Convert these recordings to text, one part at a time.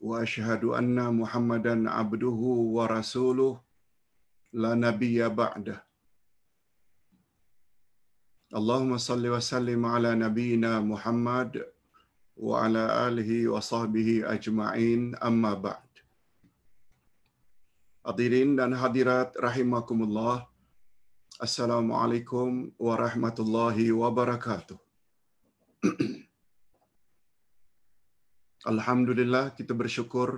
واشهد ان محمدا عبده ورسوله لا نبي بعده اللهم صل وسلم على نبينا محمد وعلى اله وصحبه اجمعين اما بعد حضرين dan hadirat rahimakumullah assalamualaikum warahmatullahi wabarakatuh Alhamdulillah kita bersyukur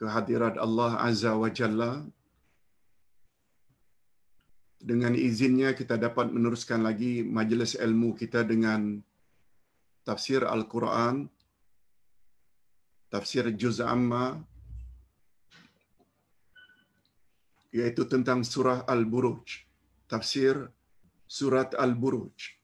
kehadiran Allah Azza wa Jalla. Dengan izinnya kita dapat meneruskan lagi majlis ilmu kita dengan tafsir Al-Quran, tafsir Juz Amma, yaitu tentang surah Al-Buruj, tafsir surat Al-Buruj.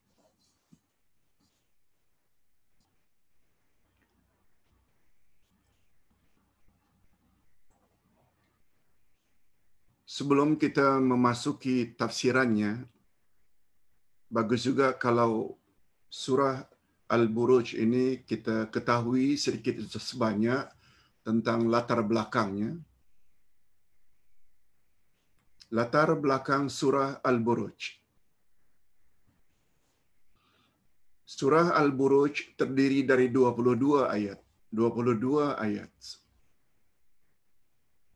sebelum kita memasuki tafsirannya, bagus juga kalau surah Al-Buruj ini kita ketahui sedikit sebanyak tentang latar belakangnya. Latar belakang surah Al-Buruj. Surah Al-Buruj terdiri dari 22 ayat. 22 ayat.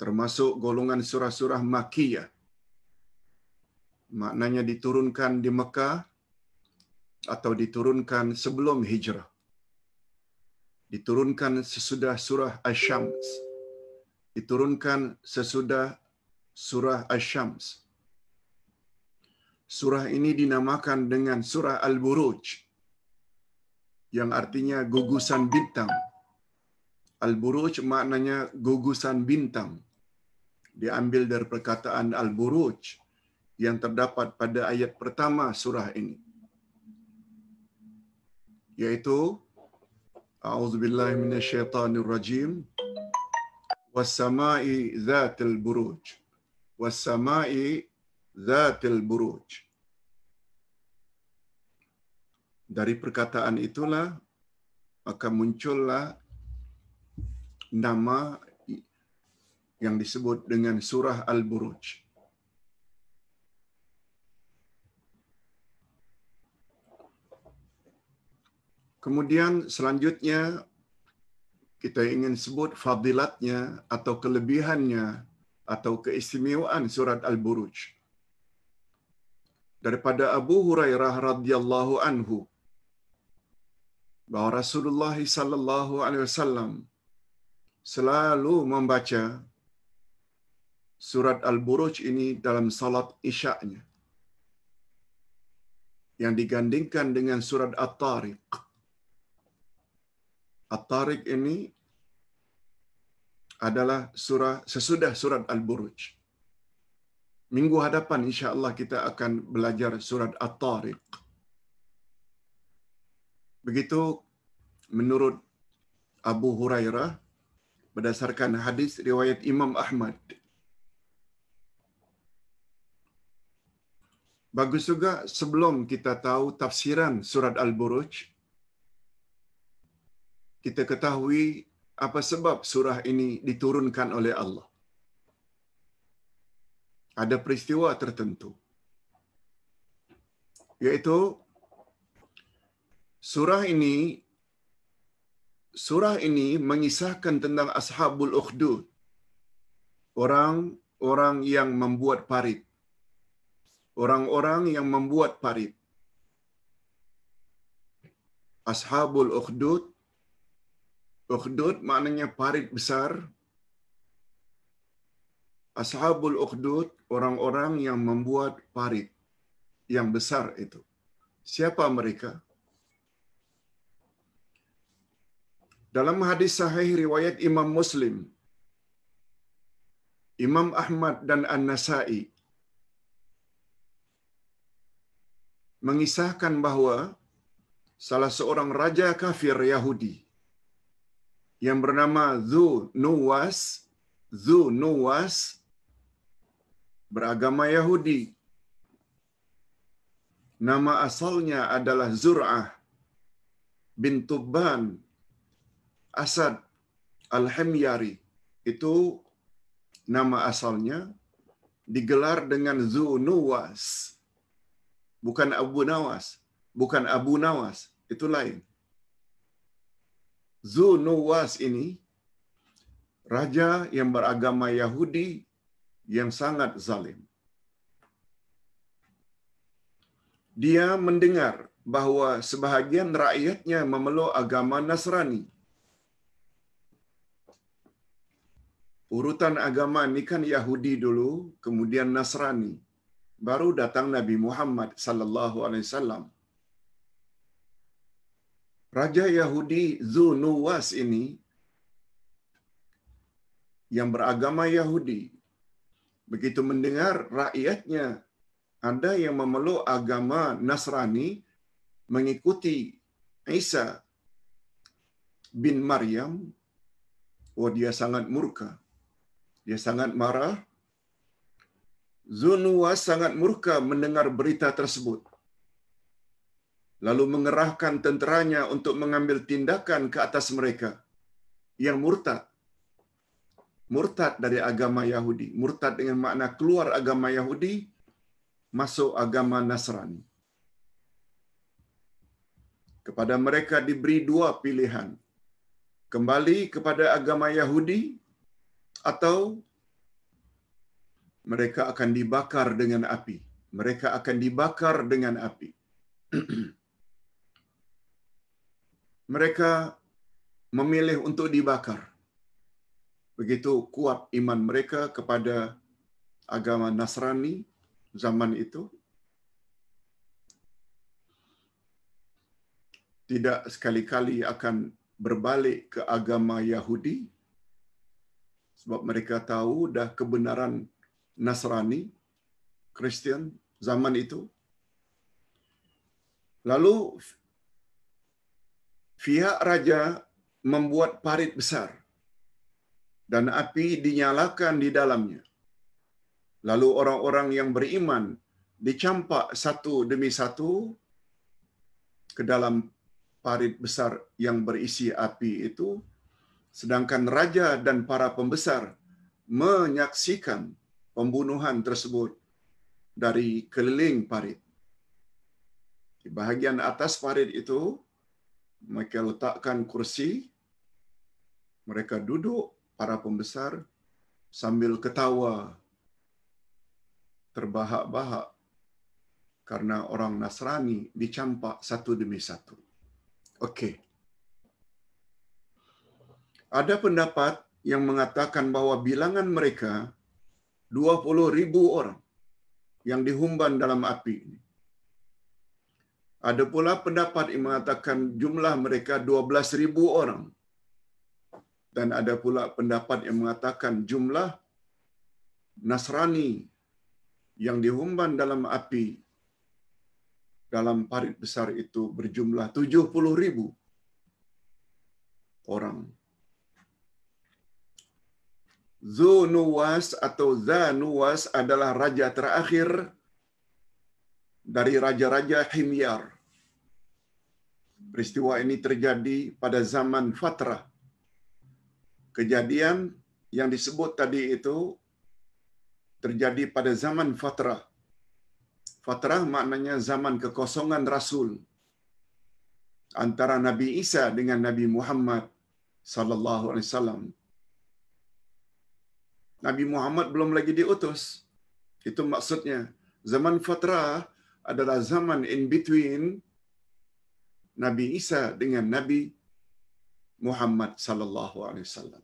termasuk golongan surah-surah makiyah. Maknanya diturunkan di Mekah atau diturunkan sebelum hijrah. Diturunkan sesudah surah asy Diturunkan sesudah surah asy Surah ini dinamakan dengan surah Al-Buruj yang artinya gugusan bintang. Al-Buruj maknanya gugusan bintang. diambil dari perkataan Al-Buruj yang terdapat pada ayat pertama surah ini. Yaitu, A'udzubillahi minasyaitanir rajim wassamai dzatil buruj wassamai dzatil buruj dari perkataan itulah maka muncullah nama yang disebut dengan surah Al-Buruj. Kemudian selanjutnya kita ingin sebut fadilatnya atau kelebihannya atau keistimewaan surat Al-Buruj. Daripada Abu Hurairah radhiyallahu anhu bahwa Rasulullah sallallahu alaihi wasallam selalu membaca surat Al-Buruj ini dalam salat isyaknya. Yang digandingkan dengan surat At-Tariq. At-Tariq ini adalah surah sesudah surat Al-Buruj. Minggu hadapan insya Allah kita akan belajar surat At-Tariq. Begitu menurut Abu Hurairah berdasarkan hadis riwayat Imam Ahmad Bagus juga sebelum kita tahu tafsiran surat Al-Buruj, kita ketahui apa sebab surah ini diturunkan oleh Allah. Ada peristiwa tertentu. Yaitu surah ini surah ini mengisahkan tentang ashabul ukhdud. Orang-orang yang membuat parit orang-orang yang membuat parit. Ashabul Ukhdud. Ukhdud maknanya parit besar. Ashabul Ukhdud, orang-orang yang membuat parit yang besar itu. Siapa mereka? Dalam hadis sahih riwayat Imam Muslim, Imam Ahmad dan An-Nasai, mengisahkan bahwa salah seorang raja kafir Yahudi yang bernama Zu Nuwas, Zu Nuwas beragama Yahudi. Nama asalnya adalah Zur'ah bin Tubban Asad al Hamyari Itu nama asalnya digelar dengan Zu bukan Abu Nawas, bukan Abu Nawas, itu lain. Zu ini raja yang beragama Yahudi yang sangat zalim. Dia mendengar bahawa sebahagian rakyatnya memeluk agama Nasrani. Urutan agama ini kan Yahudi dulu, kemudian Nasrani. baru datang Nabi Muhammad sallallahu alaihi wasallam. Raja Yahudi Zunuwas ini yang beragama Yahudi begitu mendengar rakyatnya ada yang memeluk agama Nasrani mengikuti Isa bin Maryam, oh dia sangat murka. Dia sangat marah Zunua sangat murka mendengar berita tersebut. Lalu mengerahkan tenteranya untuk mengambil tindakan ke atas mereka yang murtad. Murtad dari agama Yahudi. Murtad dengan makna keluar agama Yahudi, masuk agama Nasrani. Kepada mereka diberi dua pilihan. Kembali kepada agama Yahudi atau mereka akan dibakar dengan api. Mereka akan dibakar dengan api. mereka memilih untuk dibakar. Begitu kuat iman mereka kepada agama Nasrani zaman itu. Tidak sekali-kali akan berbalik ke agama Yahudi sebab mereka tahu dah kebenaran Nasrani, Kristen zaman itu. Lalu pihak raja membuat parit besar dan api dinyalakan di dalamnya. Lalu orang-orang yang beriman dicampak satu demi satu ke dalam parit besar yang berisi api itu, sedangkan raja dan para pembesar menyaksikan pembunuhan tersebut dari keliling parit. Di bahagian atas parit itu, mereka letakkan kursi, mereka duduk, para pembesar, sambil ketawa, terbahak-bahak, karena orang Nasrani dicampak satu demi satu. Okey. Ada pendapat yang mengatakan bahawa bilangan mereka 20,000 orang yang dihumban dalam api ini. Ada pula pendapat yang mengatakan jumlah mereka 12,000 orang. Dan ada pula pendapat yang mengatakan jumlah Nasrani yang dihumban dalam api dalam parit besar itu berjumlah 70,000 orang. Zunuwas atau Zanuwas adalah raja terakhir dari raja-raja Himyar. Peristiwa ini terjadi pada zaman Fatra. Kejadian yang disebut tadi itu terjadi pada zaman Fatra. Fatrah maknanya zaman kekosongan Rasul antara Nabi Isa dengan Nabi Muhammad sallallahu alaihi wasallam Nabi Muhammad belum lagi diutus. Itu maksudnya. Zaman fatrah adalah zaman in between Nabi Isa dengan Nabi Muhammad sallallahu alaihi wasallam.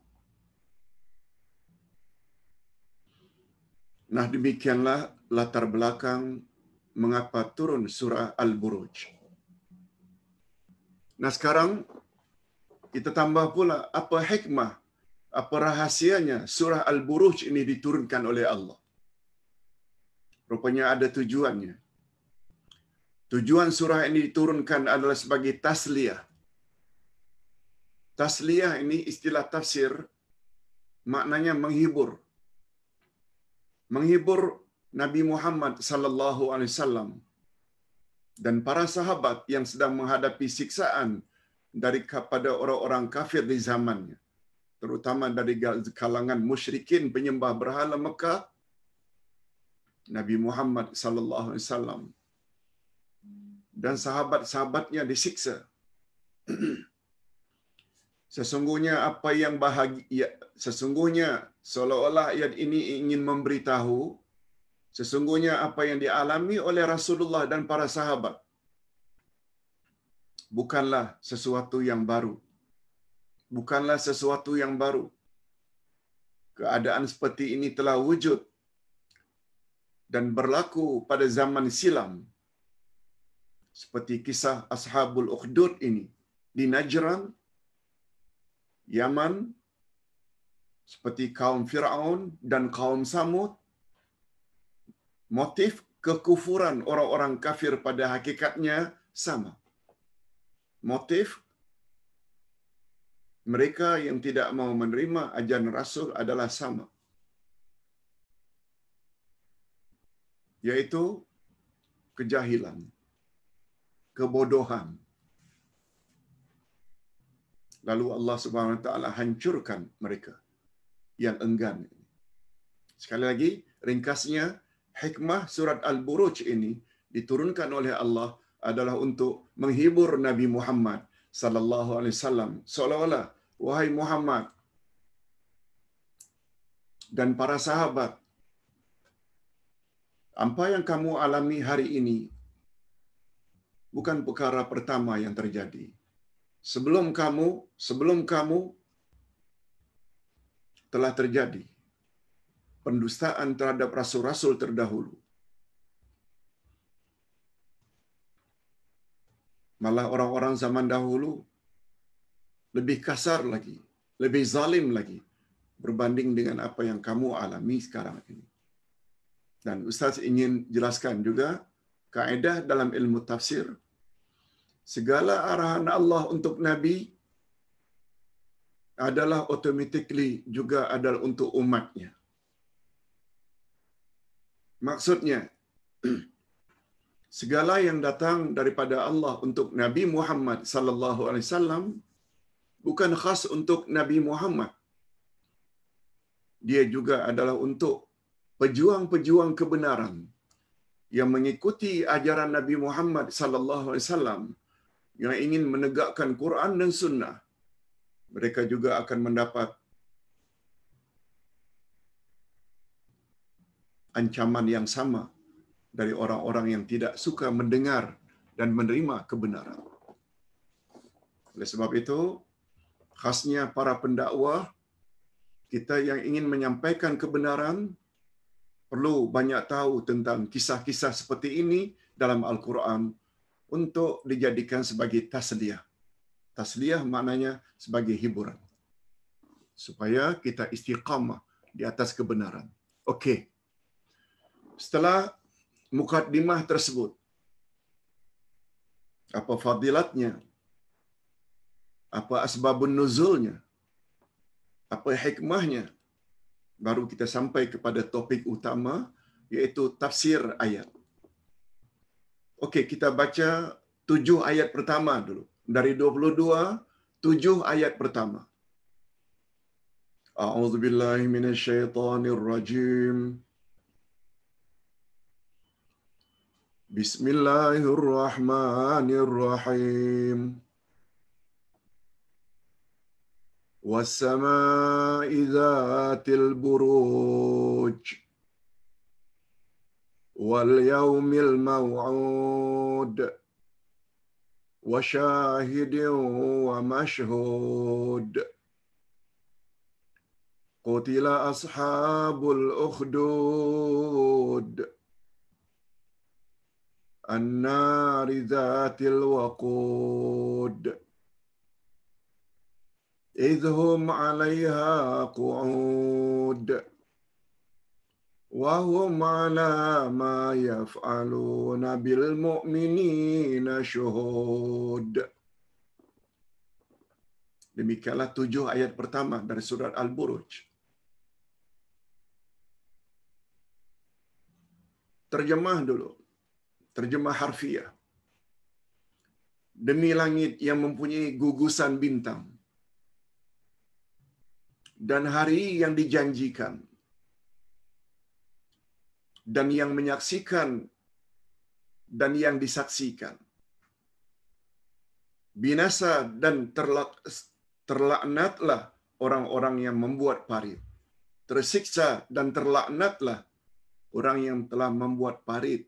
Nah demikianlah latar belakang mengapa turun surah Al-Buruj. Nah sekarang kita tambah pula apa hikmah apa rahasianya surah Al-Buruj ini diturunkan oleh Allah. Rupanya ada tujuannya. Tujuan surah ini diturunkan adalah sebagai tasliyah. Tasliyah ini istilah tafsir, maknanya menghibur. Menghibur Nabi Muhammad sallallahu alaihi wasallam dan para sahabat yang sedang menghadapi siksaan daripada orang-orang kafir di zamannya terutama dari kalangan musyrikin penyembah berhala Mekah Nabi Muhammad sallallahu alaihi wasallam dan sahabat-sahabatnya disiksa sesungguhnya apa yang bahagia ya, sesungguhnya seolah-olah ayat ini ingin memberitahu sesungguhnya apa yang dialami oleh Rasulullah dan para sahabat bukanlah sesuatu yang baru bukanlah sesuatu yang baru. Keadaan seperti ini telah wujud dan berlaku pada zaman silam. Seperti kisah Ashabul Ukhdud ini di Najran, Yaman, seperti kaum Fir'aun dan kaum Samud, motif kekufuran orang-orang kafir pada hakikatnya sama. Motif mereka yang tidak mau menerima ajaran rasul adalah sama yaitu kejahilan kebodohan lalu Allah Subhanahu wa taala hancurkan mereka yang enggan sekali lagi ringkasnya hikmah surat al-buruj ini diturunkan oleh Allah adalah untuk menghibur Nabi Muhammad sallallahu alaihi wasallam seolah-olah wahai Muhammad dan para sahabat apa yang kamu alami hari ini bukan perkara pertama yang terjadi sebelum kamu sebelum kamu telah terjadi pendustaan terhadap rasul-rasul terdahulu malah orang-orang zaman dahulu lebih kasar lagi, lebih zalim lagi berbanding dengan apa yang kamu alami sekarang ini. Dan Ustaz ingin jelaskan juga kaedah dalam ilmu tafsir, segala arahan Allah untuk Nabi adalah automatically juga adalah untuk umatnya. Maksudnya, segala yang datang daripada Allah untuk Nabi Muhammad sallallahu alaihi wasallam bukan khas untuk Nabi Muhammad. Dia juga adalah untuk pejuang-pejuang kebenaran yang mengikuti ajaran Nabi Muhammad sallallahu alaihi wasallam yang ingin menegakkan Quran dan sunnah. Mereka juga akan mendapat ancaman yang sama dari orang-orang yang tidak suka mendengar dan menerima kebenaran. Oleh sebab itu, khasnya para pendakwah, kita yang ingin menyampaikan kebenaran, perlu banyak tahu tentang kisah-kisah seperti ini dalam Al-Quran untuk dijadikan sebagai tasliyah. Tasliyah maknanya sebagai hiburan. Supaya kita istiqamah di atas kebenaran. Okey. Setelah mukaddimah tersebut. Apa fadilatnya? Apa asbabun nuzulnya? Apa hikmahnya? Baru kita sampai kepada topik utama yaitu tafsir ayat. Okey, kita baca tujuh ayat pertama dulu. Dari 22, tujuh ayat pertama. أعوذ بسم الله الرحمن الرحيم والسماء ذات البروج واليوم الموعود وشاهد ومشهود قتل اصحاب الاخدود annari zatil waqud idhum 'alayha qu'ud wa hum 'ala ma yaf'aluna bil mu'minina shuhud demikianlah tujuh ayat pertama dari surat al-buruj terjemah dulu terjemah harfiah. Demi langit yang mempunyai gugusan bintang dan hari yang dijanjikan dan yang menyaksikan dan yang disaksikan binasa dan terlak, terlaknatlah orang-orang yang membuat parit tersiksa dan terlaknatlah orang yang telah membuat parit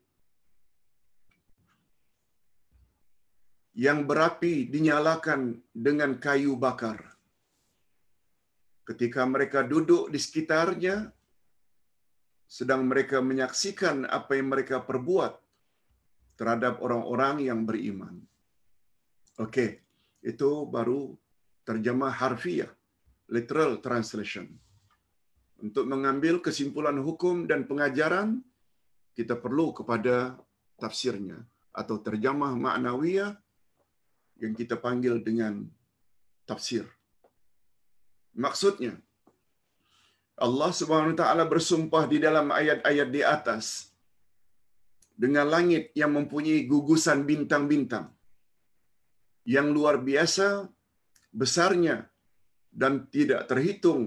yang berapi dinyalakan dengan kayu bakar. Ketika mereka duduk di sekitarnya, sedang mereka menyaksikan apa yang mereka perbuat terhadap orang-orang yang beriman. Oke, itu baru terjemah harfiah, literal translation. Untuk mengambil kesimpulan hukum dan pengajaran, kita perlu kepada tafsirnya atau terjemah maknawiyah yang kita panggil dengan tafsir. Maksudnya Allah Subhanahu wa taala bersumpah di dalam ayat-ayat di atas dengan langit yang mempunyai gugusan bintang-bintang yang luar biasa besarnya dan tidak terhitung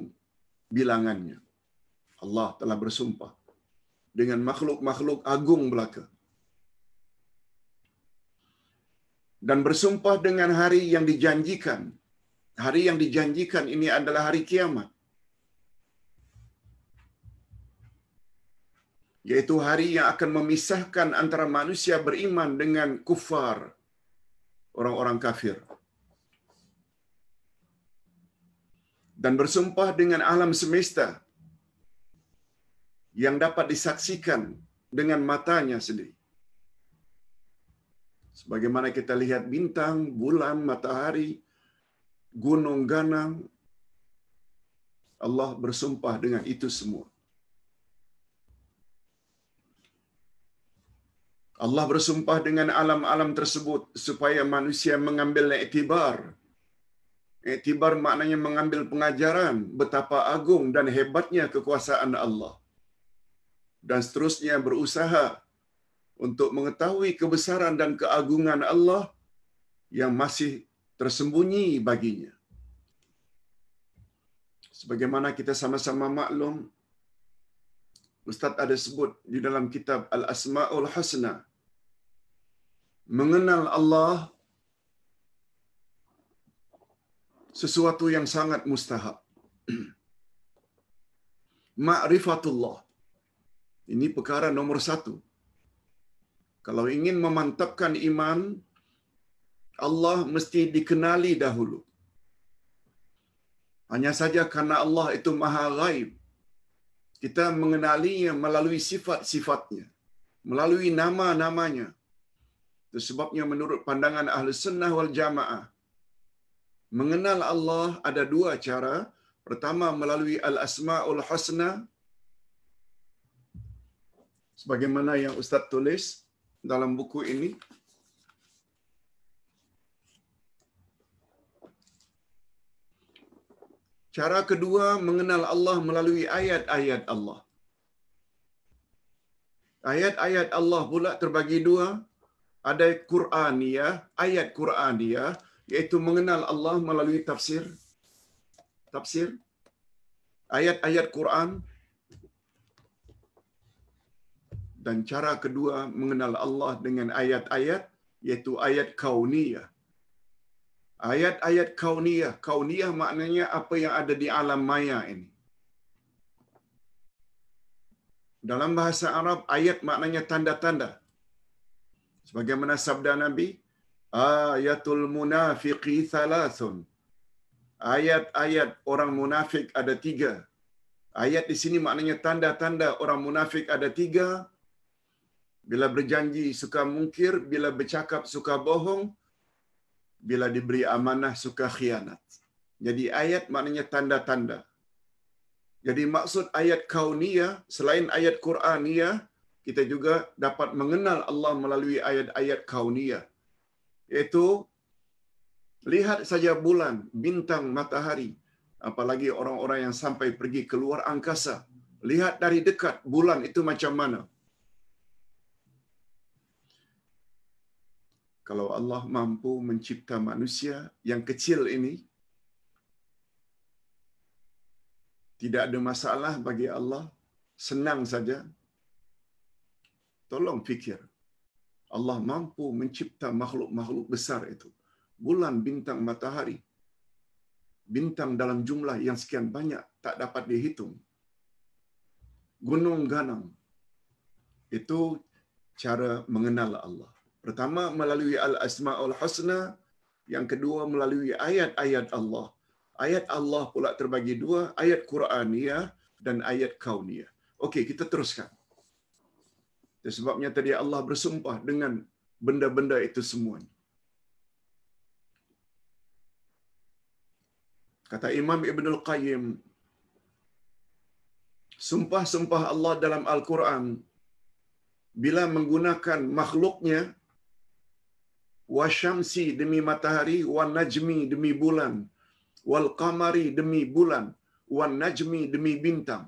bilangannya. Allah telah bersumpah dengan makhluk-makhluk agung belaka. dan bersumpah dengan hari yang dijanjikan. Hari yang dijanjikan ini adalah hari kiamat. Yaitu hari yang akan memisahkan antara manusia beriman dengan kufar, orang-orang kafir. Dan bersumpah dengan alam semesta yang dapat disaksikan dengan matanya sendiri. Sebagaimana kita lihat bintang, bulan, matahari, gunung, ganang, Allah bersumpah dengan itu semua. Allah bersumpah dengan alam-alam tersebut supaya manusia mengambil iktibar. Iktibar maknanya mengambil pengajaran betapa agung dan hebatnya kekuasaan Allah. Dan seterusnya berusaha untuk mengetahui kebesaran dan keagungan Allah yang masih tersembunyi baginya. Sebagaimana kita sama-sama maklum, Ustaz ada sebut di dalam kitab Al-Asma'ul Husna, mengenal Allah sesuatu yang sangat mustahab. Ma'rifatullah. Ini perkara nomor satu. Kalau ingin memantapkan iman, Allah mesti dikenali dahulu. Hanya saja karena Allah itu maha gaib, kita mengenalinya melalui sifat-sifatnya, melalui nama-namanya. Itu sebabnya menurut pandangan ahli sunnah wal jamaah, mengenal Allah ada dua cara. Pertama, melalui al-asma'ul husna, sebagaimana yang Ustaz tulis, dalam buku ini Cara kedua mengenal Allah melalui ayat-ayat Allah. Ayat-ayat Allah pula terbagi dua. Ada Quran ayat Quran ya, iaitu mengenal Allah melalui tafsir. Tafsir. Ayat-ayat Quran dan cara kedua mengenal Allah dengan ayat-ayat iaitu ayat kauniyah. Ayat-ayat kauniyah. Kauniyah maknanya apa yang ada di alam maya ini. Dalam bahasa Arab, ayat maknanya tanda-tanda. Sebagaimana sabda Nabi, Ayatul munafiqi thalathun. Ayat-ayat orang munafik ada tiga. Ayat di sini maknanya tanda-tanda orang munafik ada tiga. Tiga bila berjanji suka mungkir, bila bercakap suka bohong, bila diberi amanah suka khianat. Jadi ayat maknanya tanda-tanda. Jadi maksud ayat kauniyah selain ayat Quraniyah, kita juga dapat mengenal Allah melalui ayat-ayat kauniyah. Yaitu lihat saja bulan, bintang, matahari, apalagi orang-orang yang sampai pergi keluar angkasa. Lihat dari dekat bulan itu macam mana? kalau Allah mampu mencipta manusia yang kecil ini, tidak ada masalah bagi Allah, senang saja. Tolong fikir, Allah mampu mencipta makhluk-makhluk besar itu. Bulan, bintang, matahari. Bintang dalam jumlah yang sekian banyak tak dapat dihitung. Gunung ganang. Itu cara mengenal Allah. Pertama melalui al-asmaul husna, yang kedua melalui ayat-ayat Allah. Ayat Allah pula terbagi dua, ayat Quraniyah dan ayat kauniyah. Okey, kita teruskan. Sebabnya tadi Allah bersumpah dengan benda-benda itu semua. Kata Imam Ibn Al-Qayyim, sumpah-sumpah Allah dalam Al-Quran, bila menggunakan makhluknya, wa syamsi demi matahari wa najmi demi bulan wal qamari demi bulan wa najmi demi bintang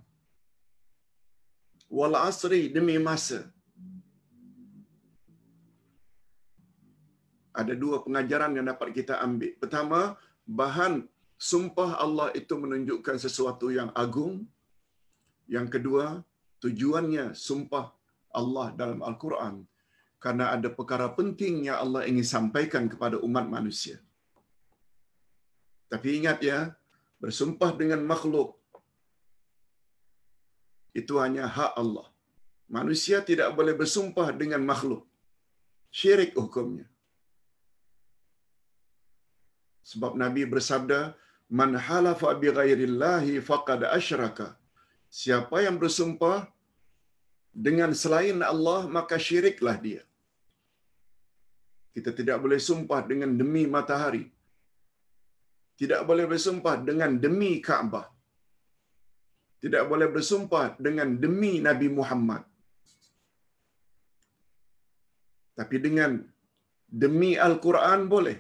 wal asri demi masa ada dua pengajaran yang dapat kita ambil pertama bahan sumpah Allah itu menunjukkan sesuatu yang agung yang kedua tujuannya sumpah Allah dalam al-Quran karena ada perkara penting yang Allah ingin sampaikan kepada umat manusia. Tapi ingat ya, bersumpah dengan makhluk itu hanya hak Allah. Manusia tidak boleh bersumpah dengan makhluk. Syirik hukumnya. Sebab Nabi bersabda, "Man halafa bi ghairillahi faqad asyraka." Siapa yang bersumpah dengan selain Allah, maka syiriklah dia. Kita tidak boleh sumpah dengan demi matahari. Tidak boleh bersumpah dengan demi Kaabah. Tidak boleh bersumpah dengan demi Nabi Muhammad. Tapi dengan demi Al-Quran boleh.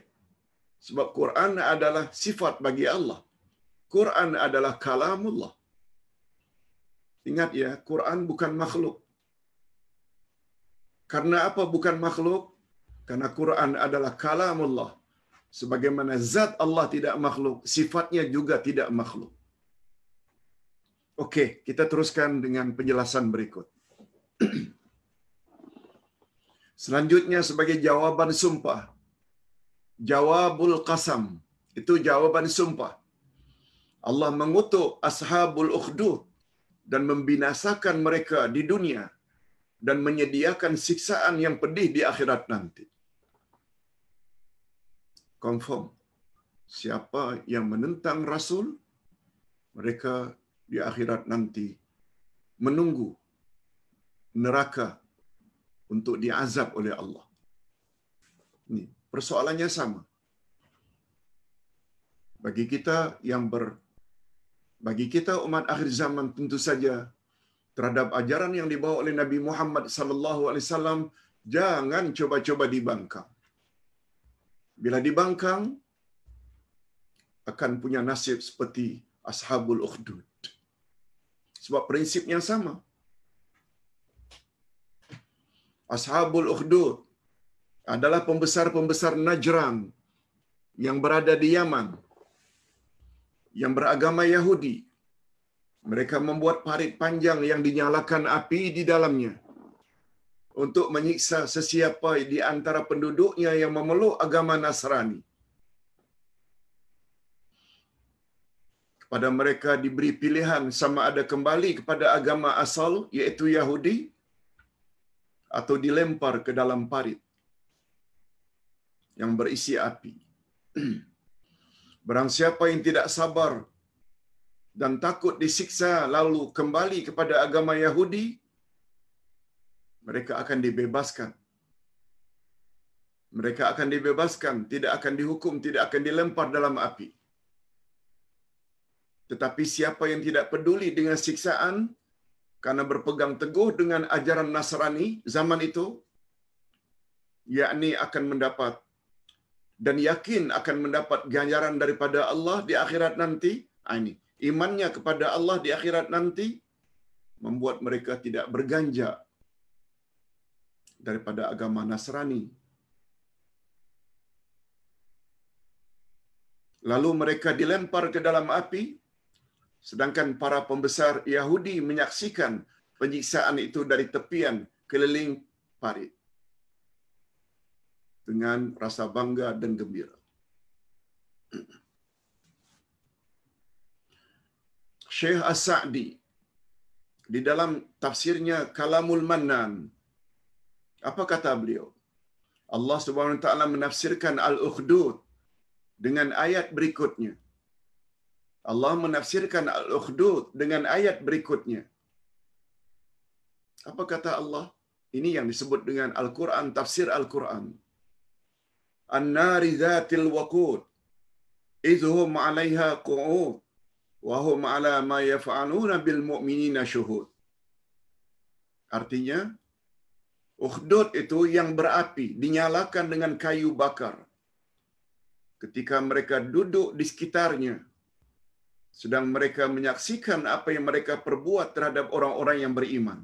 Sebab Quran adalah sifat bagi Allah. Quran adalah kalamullah. Ingat ya, Quran bukan makhluk. Karena apa bukan makhluk? Karena Quran adalah kalamullah. Sebagaimana zat Allah tidak makhluk, sifatnya juga tidak makhluk. Oke, kita teruskan dengan penjelasan berikut. Selanjutnya sebagai jawaban sumpah. Jawabul Qasam. Itu jawaban sumpah. Allah mengutuk ashabul ukhdud dan membinasakan mereka di dunia dan menyediakan siksaan yang pedih di akhirat nanti confirm siapa yang menentang rasul mereka di akhirat nanti menunggu neraka untuk diazab oleh Allah. Ini persoalannya sama. Bagi kita yang ber bagi kita umat akhir zaman tentu saja terhadap ajaran yang dibawa oleh Nabi Muhammad sallallahu alaihi wasallam jangan coba-coba dibangkang bila dibangkang akan punya nasib seperti ashabul ukhdud sebab prinsipnya sama ashabul ukhdud adalah pembesar-pembesar najran yang berada di Yaman yang beragama Yahudi mereka membuat parit panjang yang dinyalakan api di dalamnya untuk menyiksa sesiapa di antara penduduknya yang memeluk agama Nasrani. Kepada mereka diberi pilihan sama ada kembali kepada agama asal iaitu Yahudi atau dilempar ke dalam parit yang berisi api. Barang siapa yang tidak sabar dan takut disiksa lalu kembali kepada agama Yahudi, mereka akan dibebaskan. Mereka akan dibebaskan, tidak akan dihukum, tidak akan dilempar dalam api. Tetapi siapa yang tidak peduli dengan siksaan karena berpegang teguh dengan ajaran Nasrani zaman itu, yakni akan mendapat dan yakin akan mendapat ganjaran daripada Allah di akhirat nanti, ah, ini imannya kepada Allah di akhirat nanti membuat mereka tidak berganja daripada agama Nasrani. Lalu mereka dilempar ke dalam api, sedangkan para pembesar Yahudi menyaksikan penyiksaan itu dari tepian keliling parit dengan rasa bangga dan gembira. Syekh As-Sa'di di dalam tafsirnya Kalamul Manan apa kata beliau? Allah Subhanahu Wa Taala menafsirkan Al-Ukhdud dengan ayat berikutnya. Allah menafsirkan Al-Ukhdud dengan ayat berikutnya. Apa kata Allah? Ini yang disebut dengan Al-Quran, tafsir Al-Quran. An-nari dhatil waqud. Izuhum alaiha qu'ud. Wahum ala ma yafa'aluna bil mu'minina syuhud. Artinya, Uhdud itu yang berapi, dinyalakan dengan kayu bakar. Ketika mereka duduk di sekitarnya, sedang mereka menyaksikan apa yang mereka perbuat terhadap orang-orang yang beriman.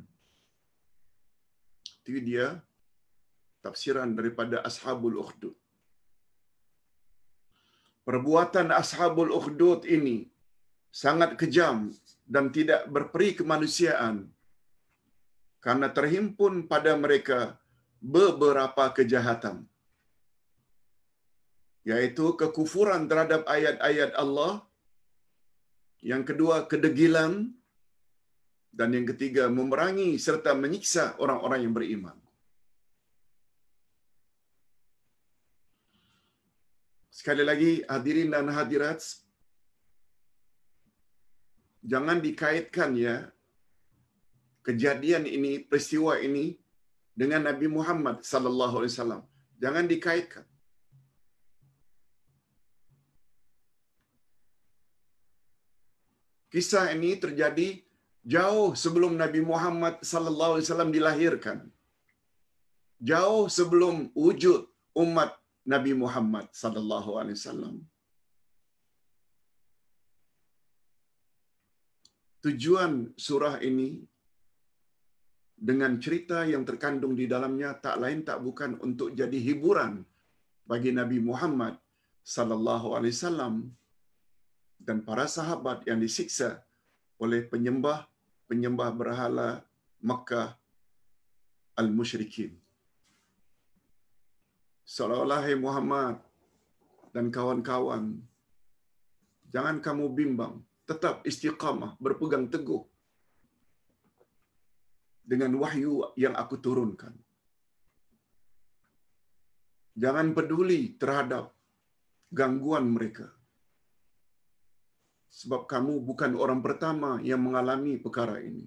Itu dia tafsiran daripada Ashabul Uhdud. Perbuatan Ashabul Uhdud ini sangat kejam dan tidak berperi kemanusiaan Karena terhimpun pada mereka beberapa kejahatan yaitu kekufuran terhadap ayat-ayat Allah yang kedua kedegilan dan yang ketiga memerangi serta menyiksa orang-orang yang beriman sekali lagi hadirin dan hadirat jangan dikaitkan ya kejadian ini, peristiwa ini dengan Nabi Muhammad sallallahu alaihi wasallam. Jangan dikaitkan. Kisah ini terjadi jauh sebelum Nabi Muhammad sallallahu alaihi wasallam dilahirkan. Jauh sebelum wujud umat Nabi Muhammad sallallahu alaihi wasallam. Tujuan surah ini dengan cerita yang terkandung di dalamnya tak lain tak bukan untuk jadi hiburan bagi Nabi Muhammad sallallahu alaihi wasallam dan para sahabat yang disiksa oleh penyembah penyembah berhala Mekah al-musyrikin. Seolah-olah Muhammad dan kawan-kawan jangan kamu bimbang, tetap istiqamah, berpegang teguh dengan wahyu yang aku turunkan. Jangan peduli terhadap gangguan mereka. Sebab kamu bukan orang pertama yang mengalami perkara ini.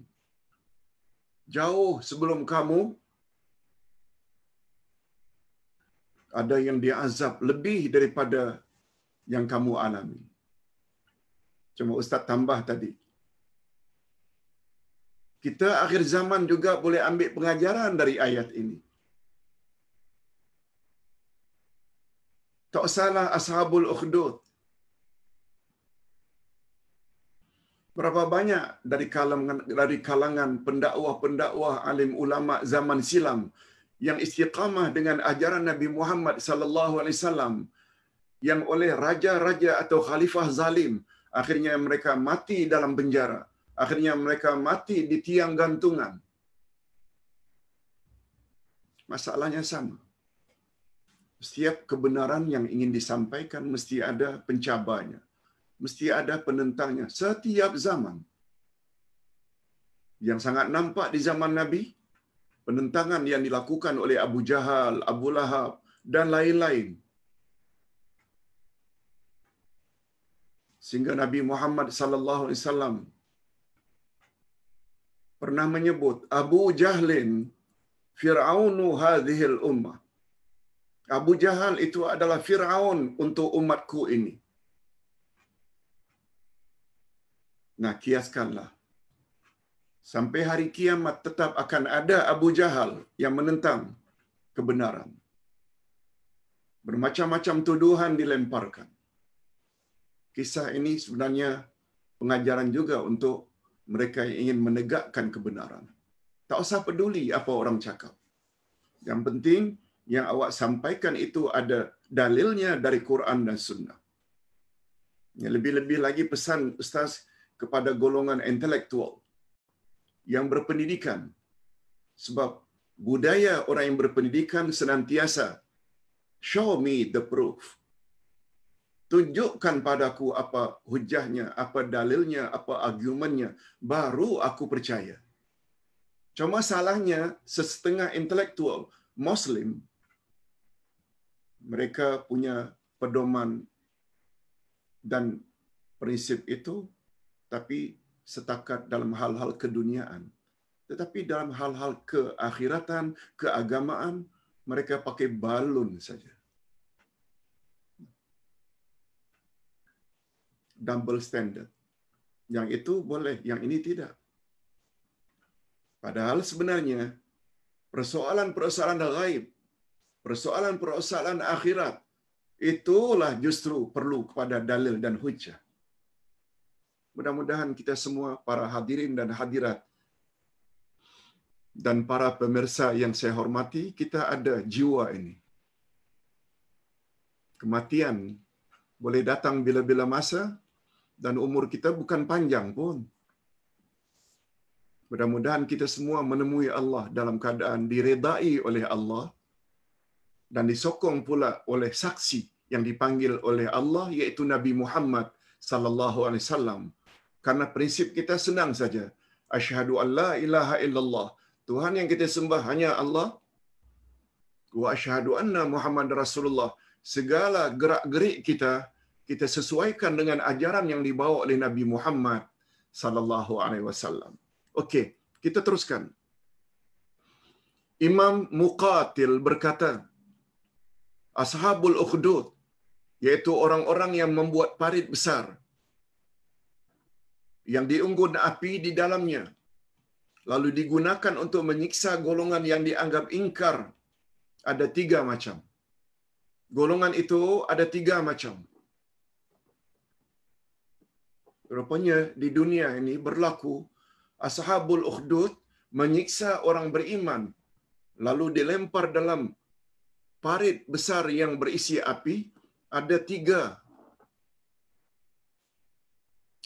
Jauh sebelum kamu, ada yang diazab lebih daripada yang kamu alami. Cuma Ustaz tambah tadi, kita akhir zaman juga boleh ambil pengajaran dari ayat ini. Tak salah ashabul ukhdud. Berapa banyak dari kalangan dari kalangan pendakwah-pendakwah alim ulama zaman silam yang istiqamah dengan ajaran Nabi Muhammad sallallahu alaihi wasallam yang oleh raja-raja atau khalifah zalim akhirnya mereka mati dalam penjara. Akhirnya mereka mati di tiang gantungan. Masalahnya sama. Setiap kebenaran yang ingin disampaikan mesti ada pencabarnya. Mesti ada penentangnya setiap zaman. Yang sangat nampak di zaman Nabi, penentangan yang dilakukan oleh Abu Jahal, Abu Lahab dan lain-lain. Sehingga Nabi Muhammad sallallahu alaihi wasallam pernah menyebut Abu Jahlin Fir'aunu hadhil ummah. Abu Jahal itu adalah Fir'aun untuk umatku ini. Nah, kiaskanlah. Sampai hari kiamat tetap akan ada Abu Jahal yang menentang kebenaran. Bermacam-macam tuduhan dilemparkan. Kisah ini sebenarnya pengajaran juga untuk mereka yang ingin menegakkan kebenaran. Tak usah peduli apa orang cakap. Yang penting yang awak sampaikan itu ada dalilnya dari Quran dan Sunnah. Ya, lebih-lebih lagi pesan Ustaz kepada golongan intelektual yang berpendidikan. Sebab budaya orang yang berpendidikan senantiasa show me the proof tunjukkan padaku apa hujahnya, apa dalilnya, apa argumennya, baru aku percaya. Cuma salahnya setengah intelektual Muslim mereka punya pedoman dan prinsip itu tapi setakat dalam hal-hal keduniaan. Tetapi dalam hal-hal keakhiratan, keagamaan, mereka pakai balun saja. double standard. Yang itu boleh, yang ini tidak. Padahal sebenarnya persoalan-persoalan gaib, persoalan-persoalan akhirat itulah justru perlu kepada dalil dan hujah. Mudah-mudahan kita semua para hadirin dan hadirat dan para pemirsa yang saya hormati, kita ada jiwa ini. Kematian boleh datang bila-bila masa, dan umur kita bukan panjang pun. Mudah-mudahan kita semua menemui Allah dalam keadaan diredai oleh Allah dan disokong pula oleh saksi yang dipanggil oleh Allah yaitu Nabi Muhammad sallallahu alaihi wasallam. Karena prinsip kita senang saja. Asyhadu an ilaha illallah. Tuhan yang kita sembah hanya Allah. Wa asyhadu anna Muhammad Rasulullah. Segala gerak-gerik kita, kita sesuaikan dengan ajaran yang dibawa oleh Nabi Muhammad sallallahu alaihi wasallam. Okey, kita teruskan. Imam Muqatil berkata, Ashabul Ukhdud, yaitu orang-orang yang membuat parit besar, yang diunggun api di dalamnya, lalu digunakan untuk menyiksa golongan yang dianggap ingkar, ada tiga macam. Golongan itu ada tiga macam rupanya di dunia ini berlaku ashabul ukhdud menyiksa orang beriman lalu dilempar dalam parit besar yang berisi api ada tiga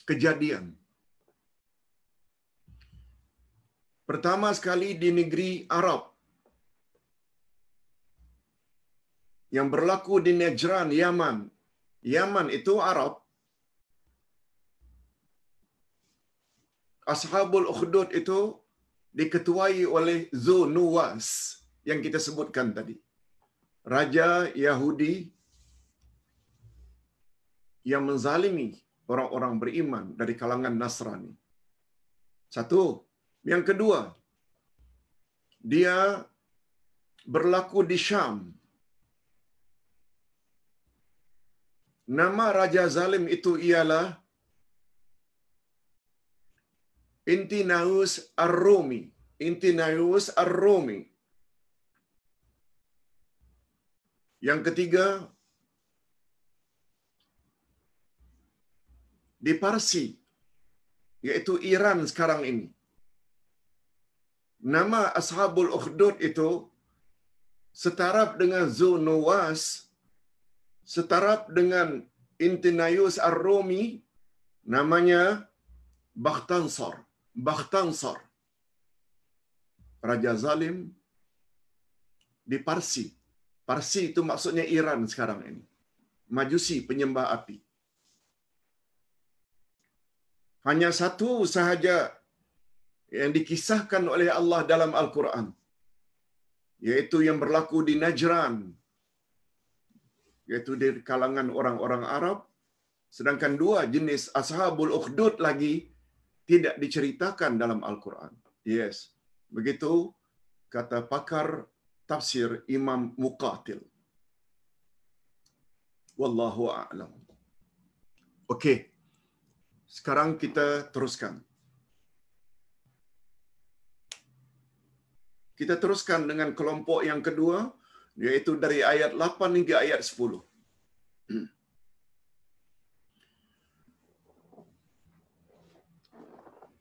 kejadian pertama sekali di negeri Arab yang berlaku di Najran, Yaman. Yaman itu Arab. Ashabul Ukhdud itu diketuai oleh Zunuwas yang kita sebutkan tadi. Raja Yahudi yang menzalimi orang-orang beriman dari kalangan Nasrani. Satu. Yang kedua, dia berlaku di Syam. Nama Raja Zalim itu ialah Inti Naus Ar-Rumi. Yang ketiga, di Parsi, yaitu Iran sekarang ini. Nama Ashabul Ukhdud itu setaraf dengan Zunuwas, setaraf dengan Intinayus ar namanya Bakhtansar. Bakhtansar, Raja Zalim di Parsi. Parsi itu maksudnya Iran sekarang ini. Majusi, penyembah api. Hanya satu sahaja yang dikisahkan oleh Allah dalam Al-Quran. Yaitu yang berlaku di Najran. Yaitu di kalangan orang-orang Arab. Sedangkan dua jenis ashabul ukhdud lagi, tidak diceritakan dalam Al-Quran. Yes, begitu kata pakar tafsir Imam Muqatil. Wallahu a'lam. Okey. Sekarang kita teruskan. Kita teruskan dengan kelompok yang kedua yaitu dari ayat 8 hingga ayat 10.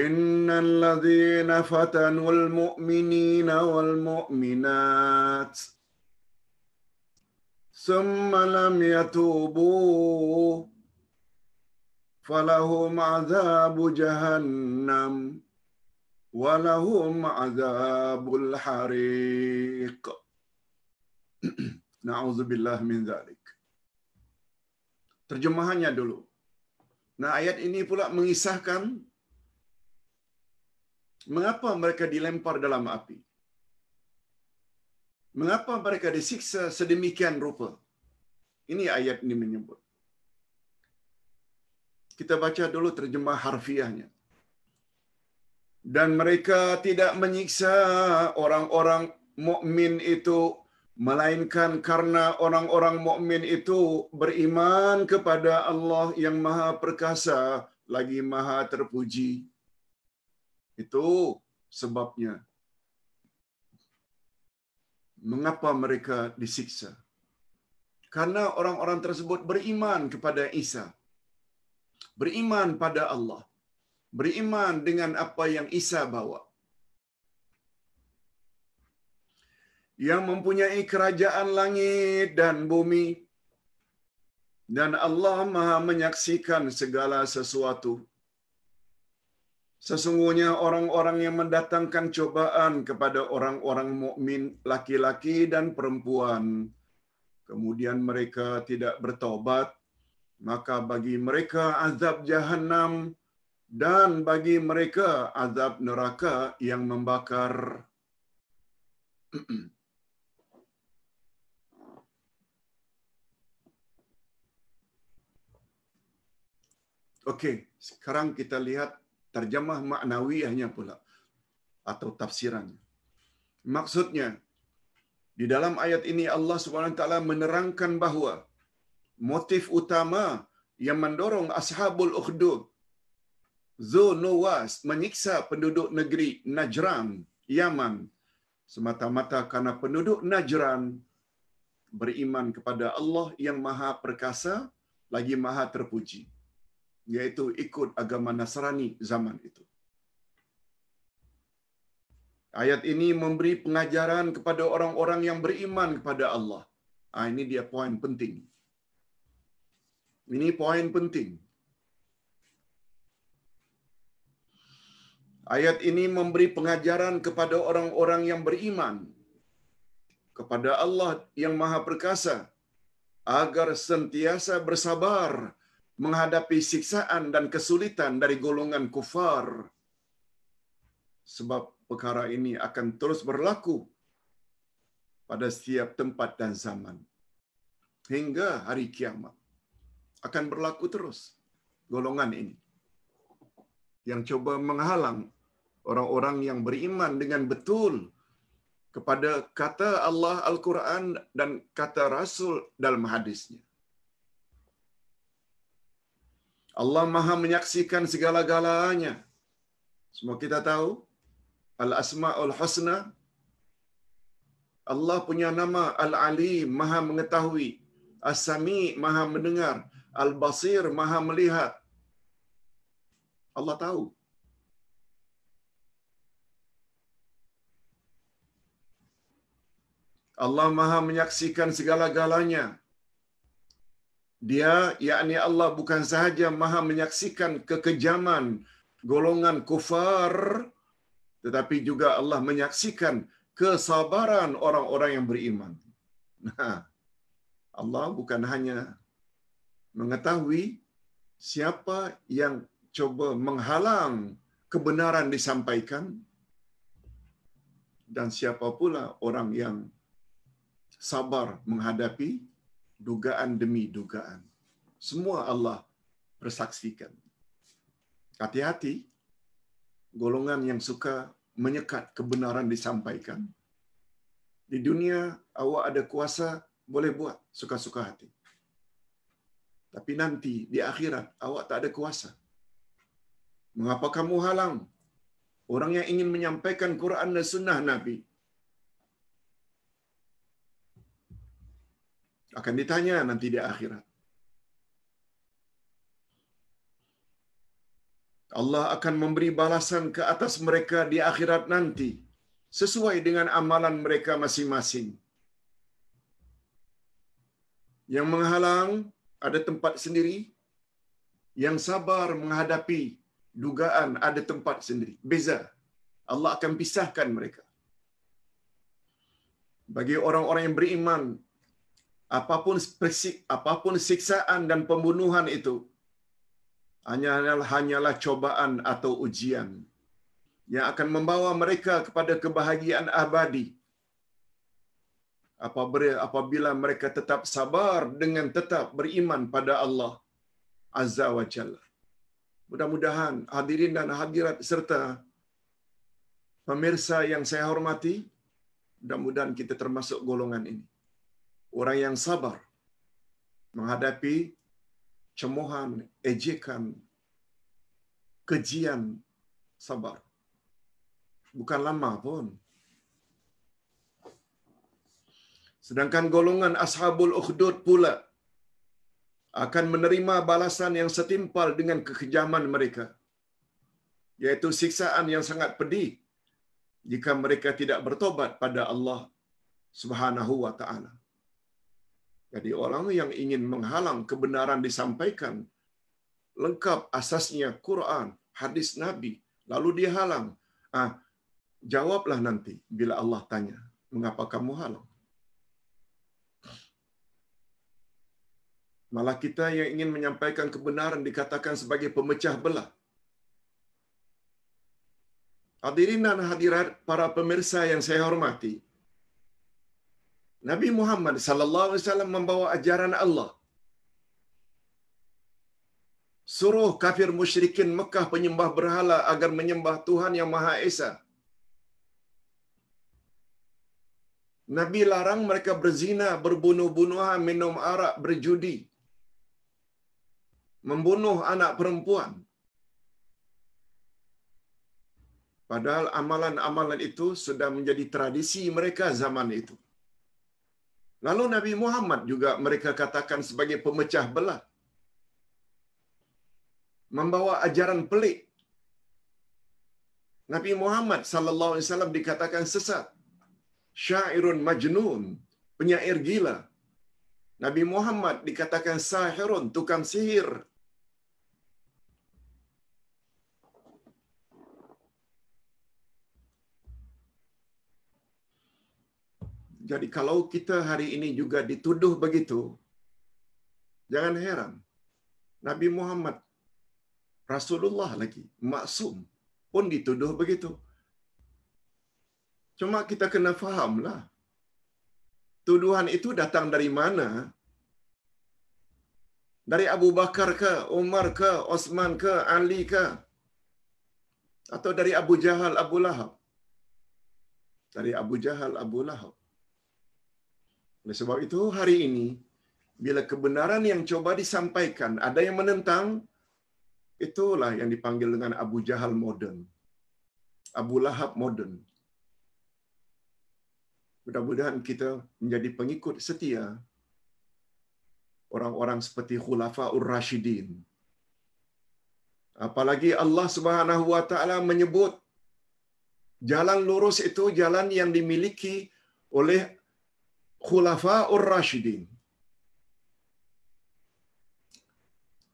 إن الذين فتنوا المؤمنين والمؤمنات ثم لم يتوبوا فلهم عذاب جهنم ولهم عذاب الحريق نعوذ بالله من ذلك ترجمهannya dulu. Nah ayat ini pula mengisahkan Mengapa mereka dilempar dalam api? Mengapa mereka disiksa sedemikian rupa? Ini ayat ini menyebut. Kita baca dulu terjemah harfiahnya. Dan mereka tidak menyiksa orang-orang mukmin itu melainkan karena orang-orang mukmin itu beriman kepada Allah yang Maha Perkasa lagi Maha Terpuji. Itu sebabnya mengapa mereka disiksa. Karena orang-orang tersebut beriman kepada Isa. Beriman pada Allah. Beriman dengan apa yang Isa bawa. Yang mempunyai kerajaan langit dan bumi. Dan Allah maha menyaksikan segala sesuatu. Sesungguhnya orang-orang yang mendatangkan cobaan kepada orang-orang mukmin laki-laki dan perempuan, kemudian mereka tidak bertobat, maka bagi mereka azab jahanam dan bagi mereka azab neraka yang membakar. Okey, sekarang kita lihat terjemah maknawiahnya pula atau tafsirannya. Maksudnya di dalam ayat ini Allah Swt taala menerangkan bahawa motif utama yang mendorong ashabul ukhdud Zunuwas menyiksa penduduk negeri Najran, Yaman semata-mata karena penduduk Najran beriman kepada Allah yang Maha Perkasa lagi Maha Terpuji. yaitu ikut agama Nasrani zaman itu. Ayat ini memberi pengajaran kepada orang-orang yang beriman kepada Allah. Nah, ini dia poin penting. Ini poin penting. Ayat ini memberi pengajaran kepada orang-orang yang beriman kepada Allah yang Maha Perkasa agar sentiasa bersabar menghadapi siksaan dan kesulitan dari golongan kufar. Sebab perkara ini akan terus berlaku pada setiap tempat dan zaman. Hingga hari kiamat. Akan berlaku terus golongan ini. Yang coba menghalang orang-orang yang beriman dengan betul kepada kata Allah Al-Quran dan kata Rasul dalam hadisnya. Allah Maha menyaksikan segala-galanya. Semua kita tahu Al-Asmaul Husna Allah punya nama al Ali Maha mengetahui, As-Sami Maha mendengar, Al-Basir Maha melihat. Allah tahu. Allah Maha menyaksikan segala-galanya. Dia, yakni Allah bukan sahaja maha menyaksikan kekejaman golongan kufar, tetapi juga Allah menyaksikan kesabaran orang-orang yang beriman. Nah, Allah bukan hanya mengetahui siapa yang coba menghalang kebenaran disampaikan dan siapa pula orang yang sabar menghadapi dugaan demi dugaan. Semua Allah bersaksikan. Hati-hati, golongan yang suka menyekat kebenaran disampaikan. Di dunia, awak ada kuasa, boleh buat suka-suka hati. Tapi nanti, di akhirat, awak tak ada kuasa. Mengapa kamu halang? Orang yang ingin menyampaikan Quran dan sunnah Nabi, akan ditanya nanti di akhirat. Allah akan memberi balasan ke atas mereka di akhirat nanti sesuai dengan amalan mereka masing-masing. Yang menghalang ada tempat sendiri, yang sabar menghadapi dugaan ada tempat sendiri. Beza. Allah akan pisahkan mereka. Bagi orang-orang yang beriman, apapun apapun siksaan dan pembunuhan itu hanyalah hanyalah cobaan atau ujian yang akan membawa mereka kepada kebahagiaan abadi apabila mereka tetap sabar dengan tetap beriman pada Allah azza wa jalla mudah-mudahan hadirin dan hadirat serta pemirsa yang saya hormati mudah-mudahan kita termasuk golongan ini orang yang sabar menghadapi cemohan, ejekan, kejian, sabar. Bukan lama pun. Sedangkan golongan Ashabul Ukhdud pula akan menerima balasan yang setimpal dengan kekejaman mereka. Yaitu siksaan yang sangat pedih jika mereka tidak bertobat pada Allah Subhanahu wa taala. Jadi orang yang ingin menghalang kebenaran disampaikan, lengkap asasnya Quran, hadis Nabi, lalu dia halang. Ah, jawablah nanti bila Allah tanya, mengapa kamu halang? Malah kita yang ingin menyampaikan kebenaran dikatakan sebagai pemecah belah. Hadirin dan hadirat para pemirsa yang saya hormati, Nabi Muhammad sallallahu alaihi wasallam membawa ajaran Allah. Suruh kafir musyrikin Mekah penyembah berhala agar menyembah Tuhan yang Maha Esa. Nabi larang mereka berzina, berbunuh-bunuhan, minum arak, berjudi. Membunuh anak perempuan. Padahal amalan-amalan itu sudah menjadi tradisi mereka zaman itu. Lalu Nabi Muhammad juga mereka katakan sebagai pemecah belah. Membawa ajaran pelik. Nabi Muhammad sallallahu alaihi wasallam dikatakan sesat. Syairun majnun, penyair gila. Nabi Muhammad dikatakan sahirun, tukang sihir, Jadi kalau kita hari ini juga dituduh begitu, jangan heran. Nabi Muhammad, Rasulullah lagi, maksum pun dituduh begitu. Cuma kita kena fahamlah. Tuduhan itu datang dari mana? Dari Abu Bakar ke, Umar ke, Osman ke, Ali ke? Atau dari Abu Jahal, Abu Lahab? Dari Abu Jahal, Abu Lahab. Oleh sebab itu hari ini bila kebenaran yang coba disampaikan ada yang menentang itulah yang dipanggil dengan Abu Jahal modern. Abu Lahab modern. Mudah-mudahan kita menjadi pengikut setia orang-orang seperti Khulafa Ur-Rashidin. Apalagi Allah Subhanahu wa taala menyebut jalan lurus itu jalan yang dimiliki oleh Khulafa'ur Rashidin.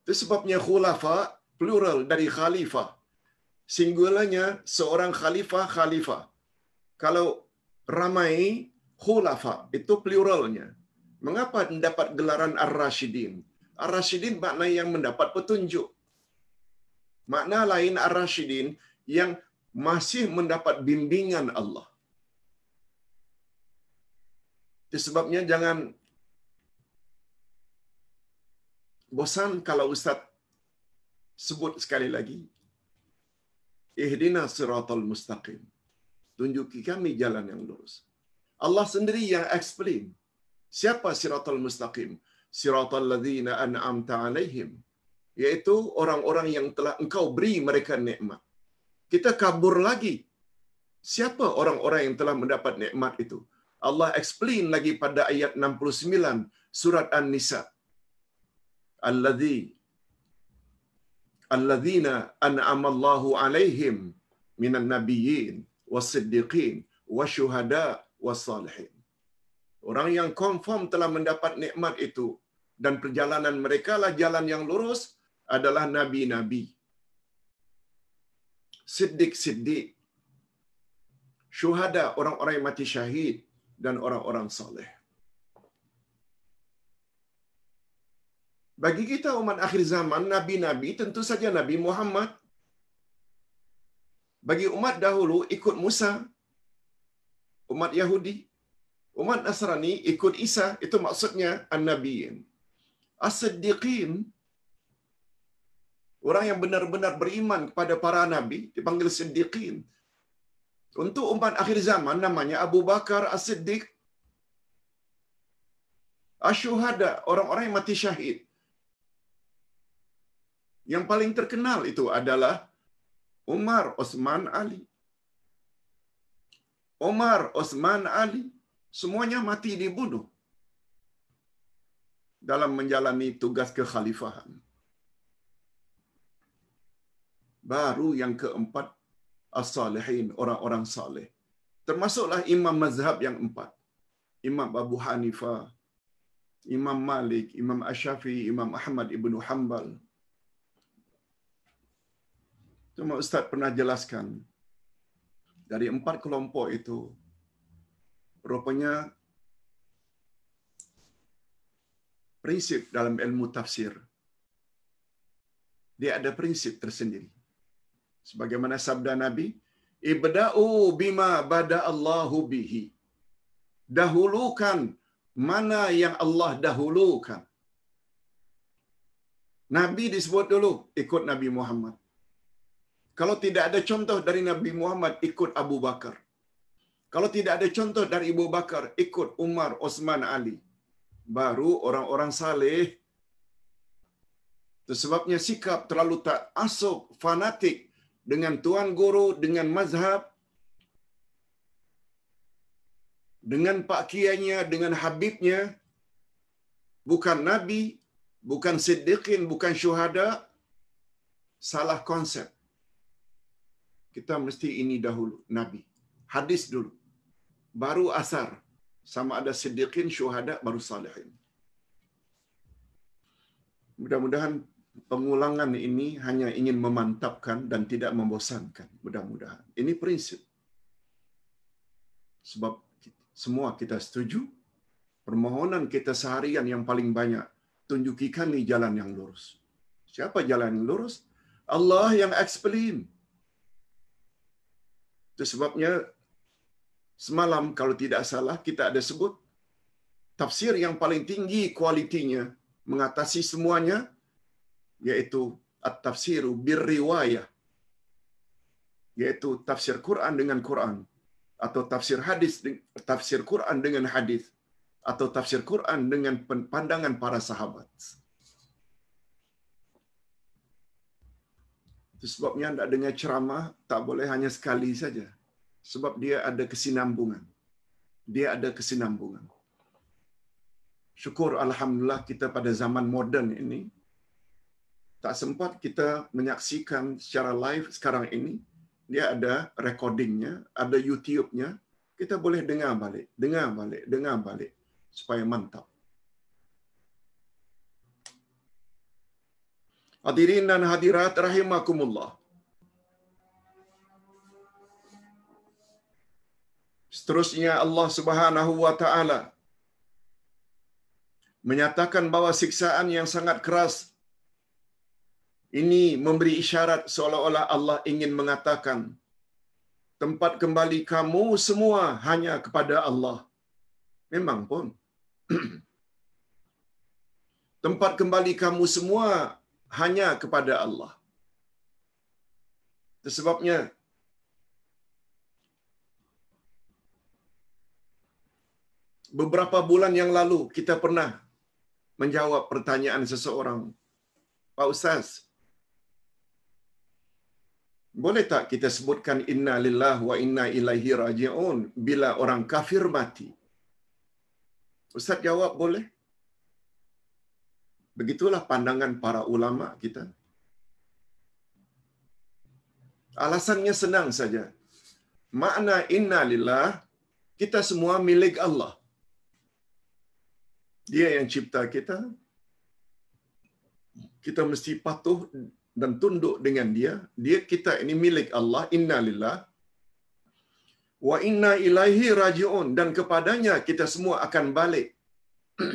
Itu sebabnya khulafa plural dari khalifah. Singgulanya seorang khalifah, khalifah. Kalau ramai khulafa, itu pluralnya. Mengapa mendapat gelaran Ar-Rashidin? Ar-Rashidin makna yang mendapat petunjuk. Makna lain Ar-Rashidin yang masih mendapat bimbingan Allah. Sebabnya jangan bosan kalau Ustaz sebut sekali lagi. Ihdina siratul mustaqim. Tunjuki kami jalan yang lurus. Allah sendiri yang explain. Siapa siratul mustaqim? Siratul ladhina an'amta alaihim. Yaitu orang-orang yang telah engkau beri mereka nikmat. Kita kabur lagi. Siapa orang-orang yang telah mendapat nikmat itu? Allah explain lagi pada ayat 69 surat An-Nisa. Alladhi alladhina an'ama Allahu alaihim minan nabiyyin wasiddiqin wasyuhada salihin Orang yang confirm telah mendapat nikmat itu dan perjalanan mereka lah jalan yang lurus adalah nabi-nabi. Siddiq-siddiq. Syuhada orang-orang mati syahid dan orang-orang saleh. Bagi kita umat akhir zaman, nabi-nabi tentu saja Nabi Muhammad. Bagi umat dahulu ikut Musa, umat Yahudi, umat Nasrani ikut Isa, itu maksudnya an-nabiyin. As-siddiqin orang yang benar-benar beriman kepada para nabi dipanggil siddiqin. Untuk umat akhir zaman namanya Abu Bakar As-Siddiq. Asyuhada, orang-orang yang mati syahid. Yang paling terkenal itu adalah Umar Osman Ali. Umar Osman Ali semuanya mati dibunuh dalam menjalani tugas kekhalifahan. Baru yang keempat as-salihin, orang-orang saleh. Termasuklah imam mazhab yang empat. Imam Abu Hanifa, Imam Malik, Imam Ashafi, Imam Ahmad Ibn Hanbal. Cuma Ustaz pernah jelaskan, dari empat kelompok itu, rupanya prinsip dalam ilmu tafsir, dia ada prinsip tersendiri sebagaimana sabda Nabi, ibda'u bima bada Allahu bihi. Dahulukan mana yang Allah dahulukan. Nabi disebut dulu ikut Nabi Muhammad. Kalau tidak ada contoh dari Nabi Muhammad ikut Abu Bakar. Kalau tidak ada contoh dari Abu Bakar ikut Umar, Osman, Ali. Baru orang-orang saleh. Itu sebabnya sikap terlalu tak asok fanatik dengan tuan guru, dengan mazhab, dengan pak kiainya, dengan habibnya, bukan nabi, bukan siddiqin, bukan syuhada, salah konsep. Kita mesti ini dahulu, nabi. Hadis dulu. Baru asar. Sama ada siddiqin, syuhada, baru salihin. Mudah-mudahan pengulangan ini hanya ingin memantapkan dan tidak membosankan. Mudah-mudahan ini prinsip, sebab semua kita setuju. Permohonan kita seharian yang paling banyak, tunjuki kami jalan yang lurus. Siapa jalan yang lurus? Allah yang eksplain. Itu sebabnya semalam kalau tidak salah kita ada sebut tafsir yang paling tinggi kualitinya mengatasi semuanya yaitu at-tafsiru birriwayah yaitu tafsir Quran dengan Quran atau tafsir hadis tafsir Quran dengan hadis atau tafsir Quran dengan pandangan para sahabat. sebabnya tidak dengar ceramah tak boleh hanya sekali saja. Sebab dia ada kesinambungan. Dia ada kesinambungan. Syukur Alhamdulillah kita pada zaman moden ini, tak sempat kita menyaksikan secara live sekarang ini, dia ada recordingnya, ada YouTube-nya, kita boleh dengar balik, dengar balik, dengar balik supaya mantap. Hadirin dan hadirat rahimakumullah. Seterusnya Allah Subhanahu wa taala menyatakan bahwa siksaan yang sangat keras ini memberi isyarat seolah-olah Allah ingin mengatakan tempat kembali kamu semua hanya kepada Allah. Memang pun. tempat kembali kamu semua hanya kepada Allah. Sebabnya beberapa bulan yang lalu kita pernah menjawab pertanyaan seseorang, Pak Ustaz, boleh tak kita sebutkan inna lillahi wa inna ilaihi rajiun bila orang kafir mati? Ustaz jawab boleh. Begitulah pandangan para ulama kita. Alasannya senang saja. Makna inna lillah, kita semua milik Allah. Dia yang cipta kita. Kita mesti patuh dan tunduk dengan dia dia kita ini milik Allah Inna Lillah, wa inna ilaihi rajiun dan kepadanya kita semua akan balik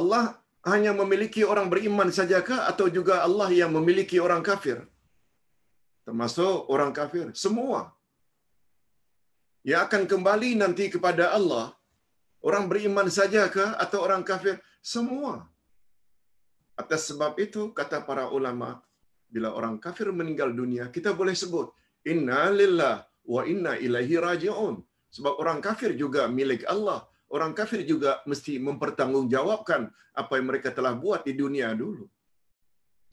Allah hanya memiliki orang beriman saja ke atau juga Allah yang memiliki orang kafir termasuk orang kafir semua yang akan kembali nanti kepada Allah orang beriman saja ke atau orang kafir semua atas sebab itu kata para ulama bila orang kafir meninggal dunia kita boleh sebut inna lillah wa inna ilaihi rajiun sebab orang kafir juga milik Allah orang kafir juga mesti mempertanggungjawabkan apa yang mereka telah buat di dunia dulu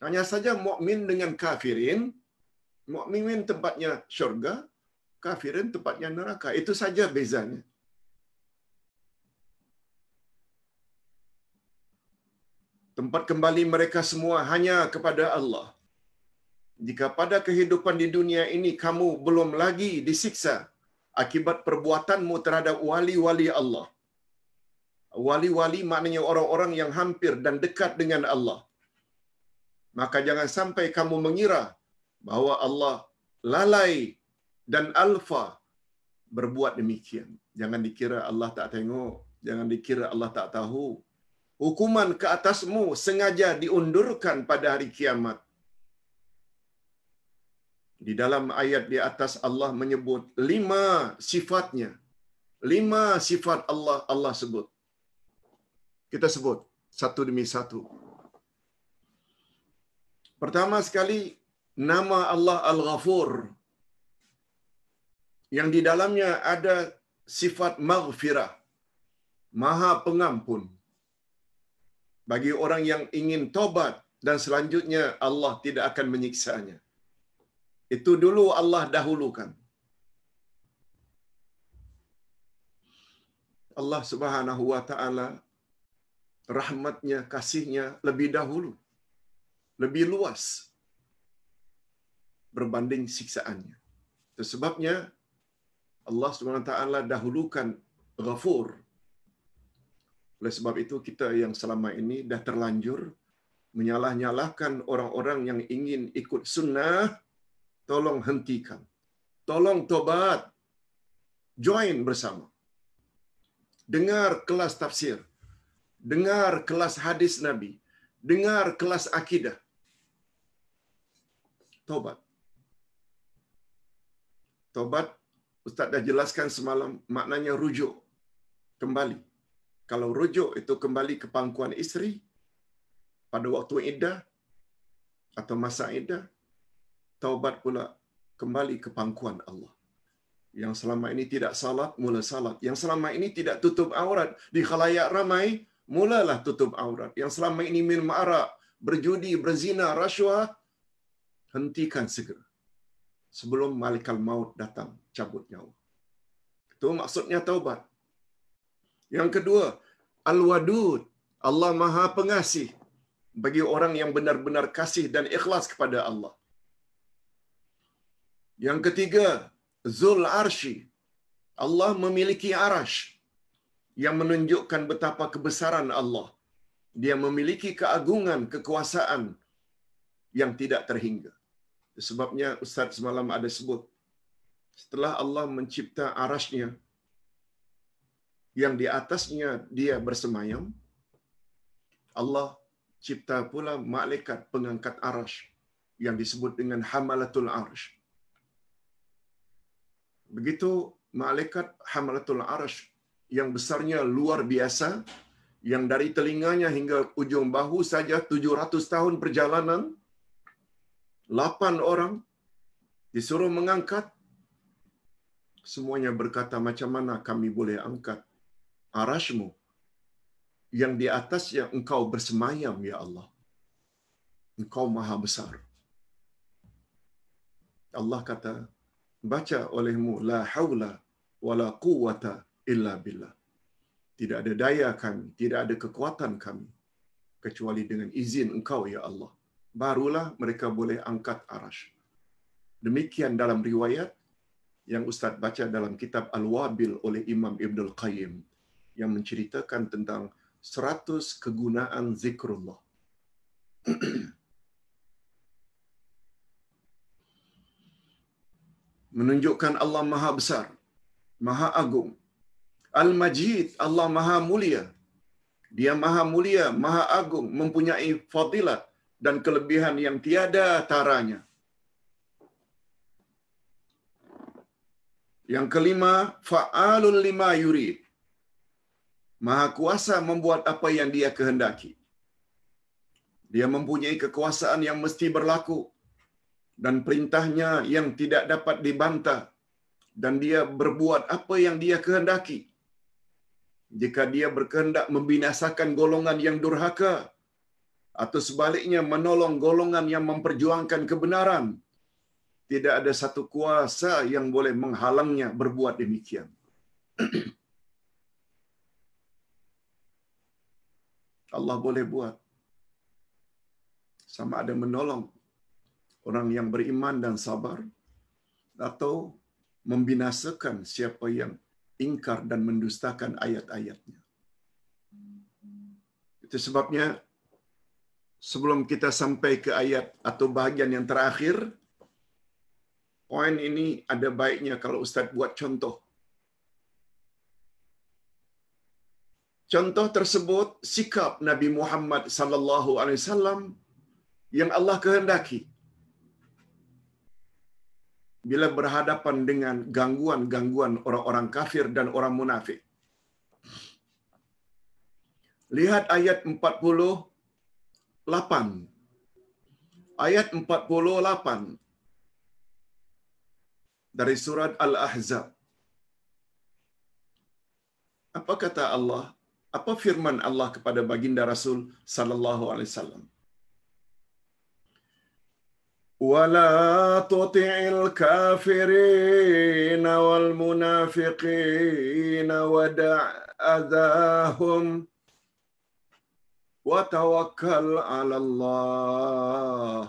hanya saja mukmin dengan kafirin mukmin tempatnya syurga kafirin tempatnya neraka itu saja bezanya tempat kembali mereka semua hanya kepada Allah. Jika pada kehidupan di dunia ini kamu belum lagi disiksa akibat perbuatanmu terhadap wali-wali Allah. Wali-wali maknanya orang-orang yang hampir dan dekat dengan Allah. Maka jangan sampai kamu mengira bahwa Allah lalai dan alfa berbuat demikian. Jangan dikira Allah tak tengok, jangan dikira Allah tak tahu. hukuman ke atasmu sengaja diundurkan pada hari kiamat. Di dalam ayat di atas Allah menyebut lima sifatnya. Lima sifat Allah Allah sebut. Kita sebut satu demi satu. Pertama sekali nama Allah Al-Ghafur yang di dalamnya ada sifat maghfirah, maha pengampun. bagi orang yang ingin tobat dan selanjutnya Allah tidak akan menyiksanya. Itu dulu Allah dahulukan. Allah Subhanahu wa taala rahmatnya kasihnya lebih dahulu lebih luas berbanding siksaannya. Sebabnya Allah Subhanahu wa taala dahulukan ghafur oleh sebab itu kita yang selama ini dah terlanjur menyalah-nyalahkan orang-orang yang ingin ikut sunnah, tolong hentikan. Tolong tobat. Join bersama. Dengar kelas tafsir. Dengar kelas hadis Nabi. Dengar kelas akidah. Tobat. Tobat, Ustaz dah jelaskan semalam, maknanya rujuk. Kembali kalau rujuk itu kembali ke pangkuan isteri pada waktu iddah atau masa iddah taubat pula kembali ke pangkuan Allah yang selama ini tidak salat mula salat yang selama ini tidak tutup aurat di khalayak ramai mulalah tutup aurat yang selama ini minum arak berjudi berzina rasuah hentikan segera sebelum malikal maut datang cabut nyawa itu maksudnya taubat yang kedua, Al-Wadud. Allah Maha Pengasih bagi orang yang benar-benar kasih dan ikhlas kepada Allah. Yang ketiga, Zul Arshi. Allah memiliki arash yang menunjukkan betapa kebesaran Allah. Dia memiliki keagungan, kekuasaan yang tidak terhingga. Sebabnya Ustaz semalam ada sebut, setelah Allah mencipta arasnya, yang di atasnya dia bersemayam. Allah cipta pula malaikat pengangkat arasy yang disebut dengan hamalatul arasy. Begitu malaikat hamalatul arasy yang besarnya luar biasa yang dari telinganya hingga ujung bahu saja 700 tahun perjalanan 8 orang disuruh mengangkat semuanya berkata macam mana kami boleh angkat Arashmu yang di atas yang engkau bersemayam ya Allah. Engkau maha besar. Allah kata baca olehmu la haula wala quwata illa billah. Tidak ada daya kami, tidak ada kekuatan kami kecuali dengan izin engkau ya Allah. Barulah mereka boleh angkat Arash. Demikian dalam riwayat yang Ustaz baca dalam kitab Al-Wabil oleh Imam Ibn Al-Qayyim yang menceritakan tentang seratus kegunaan zikrullah. Menunjukkan Allah Maha Besar, Maha Agung. Al-Majid, Allah Maha Mulia. Dia Maha Mulia, Maha Agung, mempunyai fadilat dan kelebihan yang tiada taranya. Yang kelima, fa'alul lima yurid. Maha kuasa membuat apa yang dia kehendaki. Dia mempunyai kekuasaan yang mesti berlaku dan perintahnya yang tidak dapat dibantah dan dia berbuat apa yang dia kehendaki. Jika dia berkehendak membinasakan golongan yang durhaka atau sebaliknya menolong golongan yang memperjuangkan kebenaran, tidak ada satu kuasa yang boleh menghalangnya berbuat demikian. Allah boleh buat. Sama ada menolong orang yang beriman dan sabar atau membinasakan siapa yang ingkar dan mendustakan ayat-ayatnya. Itu sebabnya sebelum kita sampai ke ayat atau bahagian yang terakhir, poin ini ada baiknya kalau Ustaz buat contoh contoh tersebut sikap Nabi Muhammad sallallahu alaihi wasallam yang Allah kehendaki bila berhadapan dengan gangguan-gangguan orang-orang kafir dan orang munafik. Lihat ayat 48. Ayat 48 dari surat Al-Ahzab. Apa kata Allah? apa firman Allah kepada baginda Rasul sallallahu alaihi wasallam ولا تطع الكافرين والمنافقين ودع أذاهم وتوكل على الله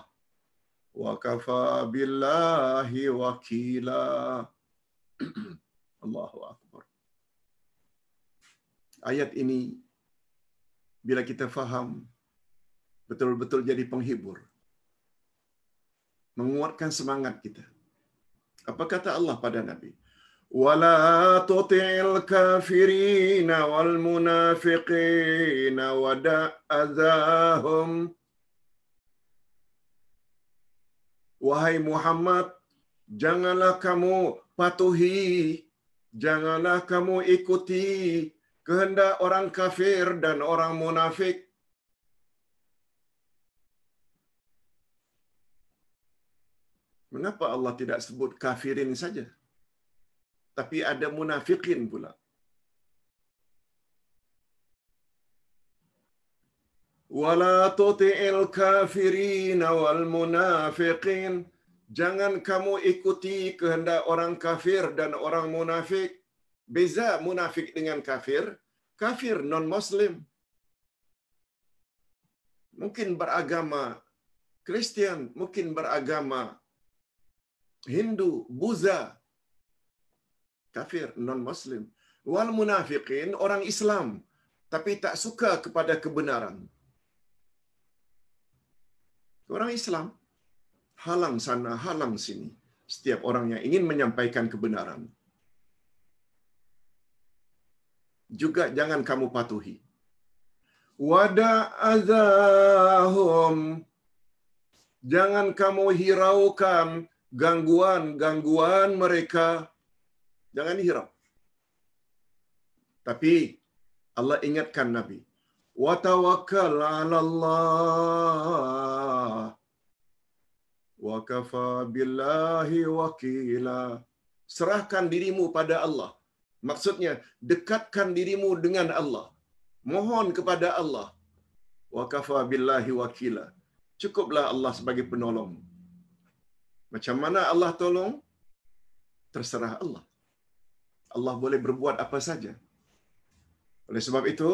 وكفى بالله وكيلا الله أكبر ayat ini bila kita faham betul-betul jadi penghibur menguatkan semangat kita apa kata Allah pada nabi wala tuti'il kafirina wal munafiqina wada azahum wahai Muhammad janganlah kamu patuhi janganlah kamu ikuti kehendak orang kafir dan orang munafik. Mengapa Allah tidak sebut kafirin saja? Tapi ada munafikin pula. Wala tuti'il kafirin wal munafiqin. Jangan kamu ikuti kehendak orang kafir dan orang munafik. Beza munafik dengan kafir, kafir non-muslim. Mungkin beragama Kristian, mungkin beragama Hindu, Buddha, kafir non-muslim. Wal munafikin orang Islam, tapi tak suka kepada kebenaran. Orang Islam halang sana, halang sini. Setiap orang yang ingin menyampaikan kebenaran. juga jangan kamu patuhi. Wada'azahum. Jangan kamu hiraukan gangguan-gangguan mereka. Jangan hirau. Tapi Allah ingatkan Nabi. Watawakkal ala Allah. Wa kafa wakila. Serahkan dirimu pada Allah. Maksudnya dekatkan dirimu dengan Allah. Mohon kepada Allah. Wa kafa billahi wakila. Cukuplah Allah sebagai penolong. Macam mana Allah tolong? Terserah Allah. Allah boleh berbuat apa saja. Oleh sebab itu,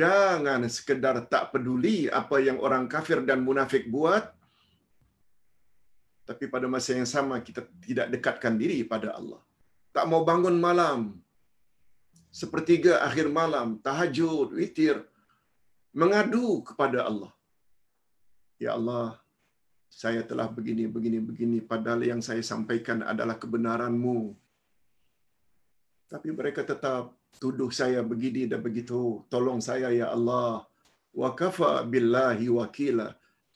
jangan sekedar tak peduli apa yang orang kafir dan munafik buat, tapi pada masa yang sama kita tidak dekatkan diri pada Allah. Tak mau bangun malam, sepertiga akhir malam, tahajud, witir, mengadu kepada Allah. Ya Allah, saya telah begini, begini, begini, padahal yang saya sampaikan adalah kebenaranmu. Tapi mereka tetap tuduh saya begini dan begitu. Tolong saya, Ya Allah. Wa kafa billahi wakila.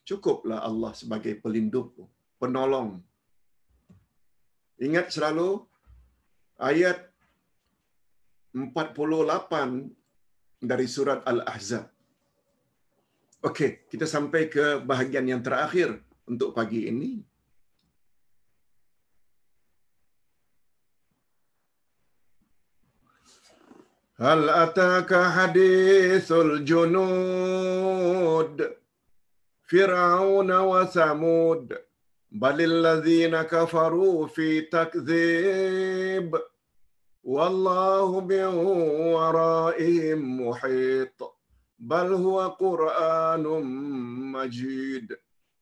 Cukuplah Allah sebagai pelindung, penolong. Ingat selalu ayat 48 dari surat Al-Ahzab. Okey, kita sampai ke bahagian yang terakhir untuk pagi ini. Hal ataka hadithul junud Fir'aun wa Samud Balil ladhina kafaru fi takzib والله من ورائهم محيط بل هو قران مجيد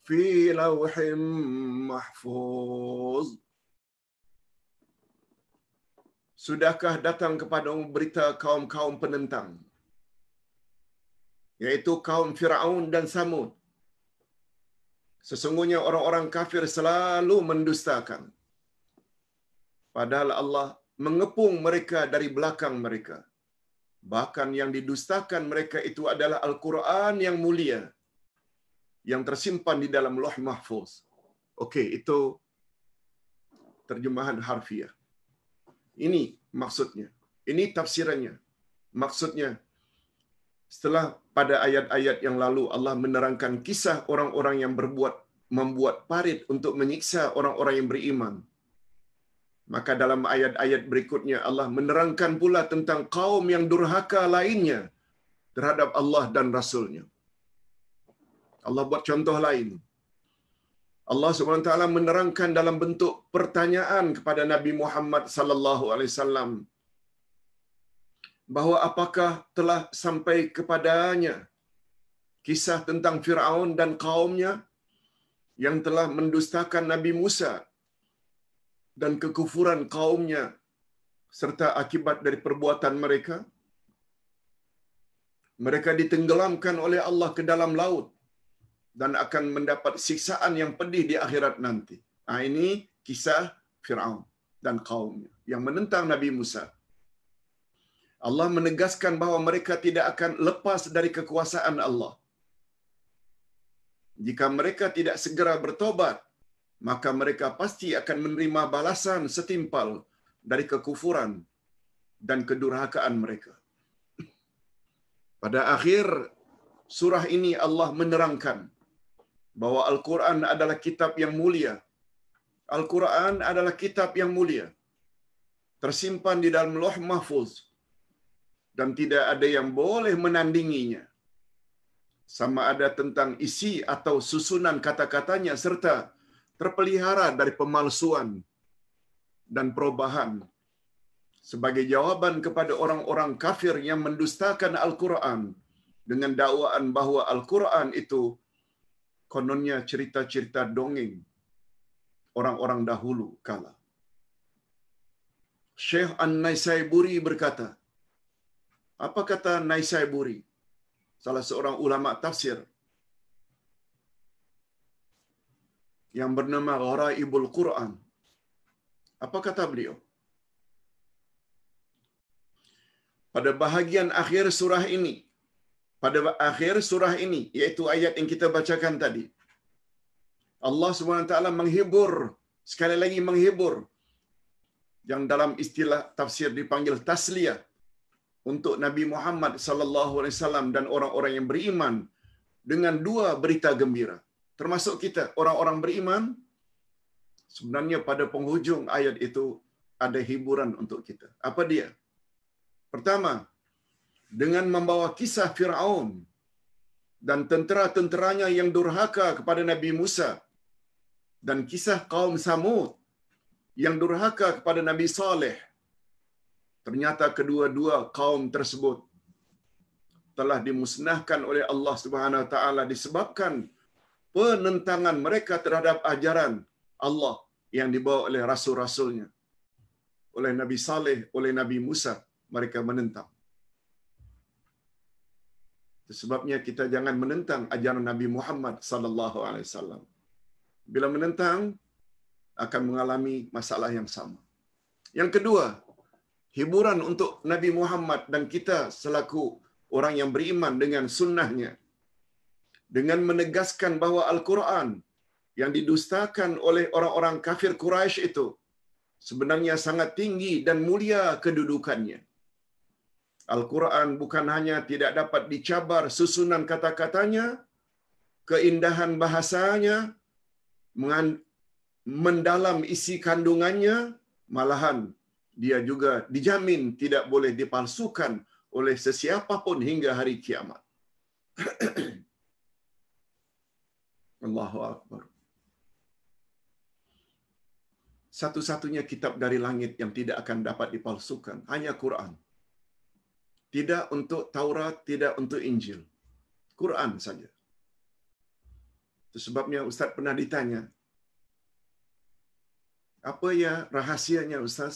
في لوح محفوظ Sudahkah datang kepada berita kaum-kaum penentang? Yaitu kaum Fir'aun dan Samud. Sesungguhnya orang-orang kafir selalu mendustakan. Padahal Allah mengepung mereka dari belakang mereka. Bahkan yang didustakan mereka itu adalah Al-Quran yang mulia yang tersimpan di dalam loh mahfuz. Okey, itu terjemahan harfiah. Ini maksudnya. Ini tafsirannya. Maksudnya, setelah pada ayat-ayat yang lalu Allah menerangkan kisah orang-orang yang berbuat membuat parit untuk menyiksa orang-orang yang beriman, Maka dalam ayat-ayat berikutnya Allah menerangkan pula tentang kaum yang durhaka lainnya terhadap Allah dan Rasulnya. Allah buat contoh lain. Allah SWT menerangkan dalam bentuk pertanyaan kepada Nabi Muhammad sallallahu alaihi wasallam bahawa apakah telah sampai kepadanya kisah tentang Fir'aun dan kaumnya yang telah mendustakan Nabi Musa dan kekufuran kaumnya serta akibat dari perbuatan mereka mereka ditenggelamkan oleh Allah ke dalam laut dan akan mendapat siksaan yang pedih di akhirat nanti nah ini kisah Firaun dan kaumnya yang menentang Nabi Musa Allah menegaskan bahawa mereka tidak akan lepas dari kekuasaan Allah jika mereka tidak segera bertobat maka mereka pasti akan menerima balasan setimpal dari kekufuran dan kedurhakaan mereka. Pada akhir surah ini Allah menerangkan bahwa Al-Quran adalah kitab yang mulia. Al-Quran adalah kitab yang mulia. Tersimpan di dalam loh mahfuz. Dan tidak ada yang boleh menandinginya. Sama ada tentang isi atau susunan kata-katanya serta terpelihara dari pemalsuan dan perubahan sebagai jawaban kepada orang-orang kafir yang mendustakan Al-Quran dengan dakwaan bahwa Al-Quran itu kononnya cerita-cerita dongeng orang-orang dahulu kala. Syekh An-Naisaiburi berkata, apa kata Naisaiburi, salah seorang ulama tafsir, yang bernama Gharaibul Quran. Apa kata beliau? Pada bahagian akhir surah ini, pada akhir surah ini, yaitu ayat yang kita bacakan tadi, Allah SWT menghibur, sekali lagi menghibur, yang dalam istilah tafsir dipanggil tasliyah untuk Nabi Muhammad sallallahu alaihi wasallam dan orang-orang yang beriman dengan dua berita gembira termasuk kita orang-orang beriman sebenarnya pada penghujung ayat itu ada hiburan untuk kita apa dia pertama dengan membawa kisah Firaun dan tentera-tenteranya yang durhaka kepada Nabi Musa dan kisah kaum Samud yang durhaka kepada Nabi Saleh ternyata kedua-dua kaum tersebut telah dimusnahkan oleh Allah Subhanahu wa taala disebabkan penentangan mereka terhadap ajaran Allah yang dibawa oleh rasul-rasulnya. Oleh Nabi Saleh, oleh Nabi Musa, mereka menentang. Sebabnya kita jangan menentang ajaran Nabi Muhammad sallallahu alaihi wasallam. Bila menentang akan mengalami masalah yang sama. Yang kedua, hiburan untuk Nabi Muhammad dan kita selaku orang yang beriman dengan sunnahnya dengan menegaskan bahwa Al-Quran yang didustakan oleh orang-orang kafir Quraisy itu sebenarnya sangat tinggi dan mulia kedudukannya. Al-Quran bukan hanya tidak dapat dicabar susunan kata-katanya, keindahan bahasanya, mendalam isi kandungannya, malahan dia juga dijamin tidak boleh dipalsukan oleh sesiapa pun hingga hari kiamat. Allahu Akbar. Satu-satunya kitab dari langit yang tidak akan dapat dipalsukan, hanya Quran. Tidak untuk Taurat, tidak untuk Injil. Quran saja. Itu sebabnya Ustaz pernah ditanya, apa ya rahasianya Ustaz?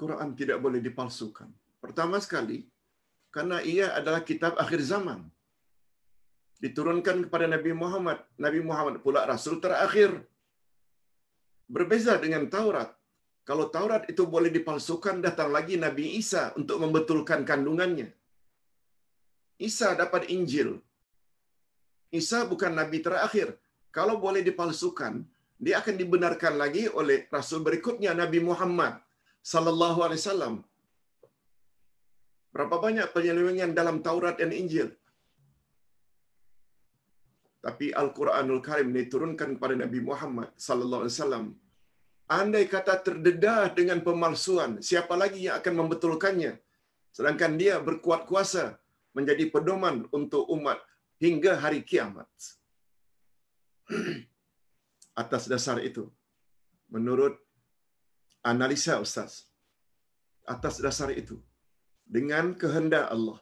Quran tidak boleh dipalsukan. Pertama sekali, karena ia adalah kitab akhir zaman diturunkan kepada Nabi Muhammad. Nabi Muhammad pula rasul terakhir. Berbeza dengan Taurat. Kalau Taurat itu boleh dipalsukan, datang lagi Nabi Isa untuk membetulkan kandungannya. Isa dapat Injil. Isa bukan Nabi terakhir. Kalau boleh dipalsukan, dia akan dibenarkan lagi oleh rasul berikutnya Nabi Muhammad sallallahu alaihi wasallam. Berapa banyak penyelewengan dalam Taurat dan Injil? tapi Al-Quranul Karim ini turunkan kepada Nabi Muhammad sallallahu alaihi wasallam. Andai kata terdedah dengan pemalsuan, siapa lagi yang akan membetulkannya? Sedangkan dia berkuat kuasa menjadi pedoman untuk umat hingga hari kiamat. Atas dasar itu, menurut analisa Ustaz, atas dasar itu, dengan kehendak Allah,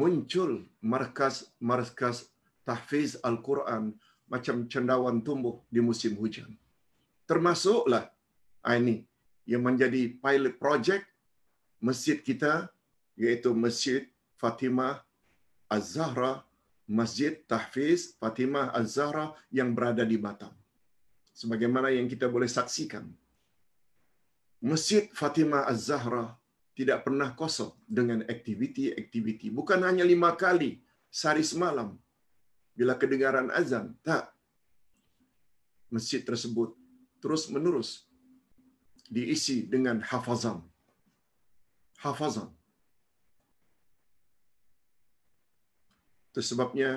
muncul markas-markas tahfiz Al-Quran macam cendawan tumbuh di musim hujan. Termasuklah ah, ini yang menjadi pilot project masjid kita iaitu Masjid Fatimah Az-Zahra, Masjid Tahfiz Fatimah Az-Zahra yang berada di Batam. Sebagaimana yang kita boleh saksikan, Masjid Fatimah Az-Zahra tidak pernah kosong dengan aktiviti-aktiviti. Bukan hanya lima kali sehari semalam, bila kedengaran azan tak masjid tersebut terus menerus diisi dengan hafazan hafazan tersebabnya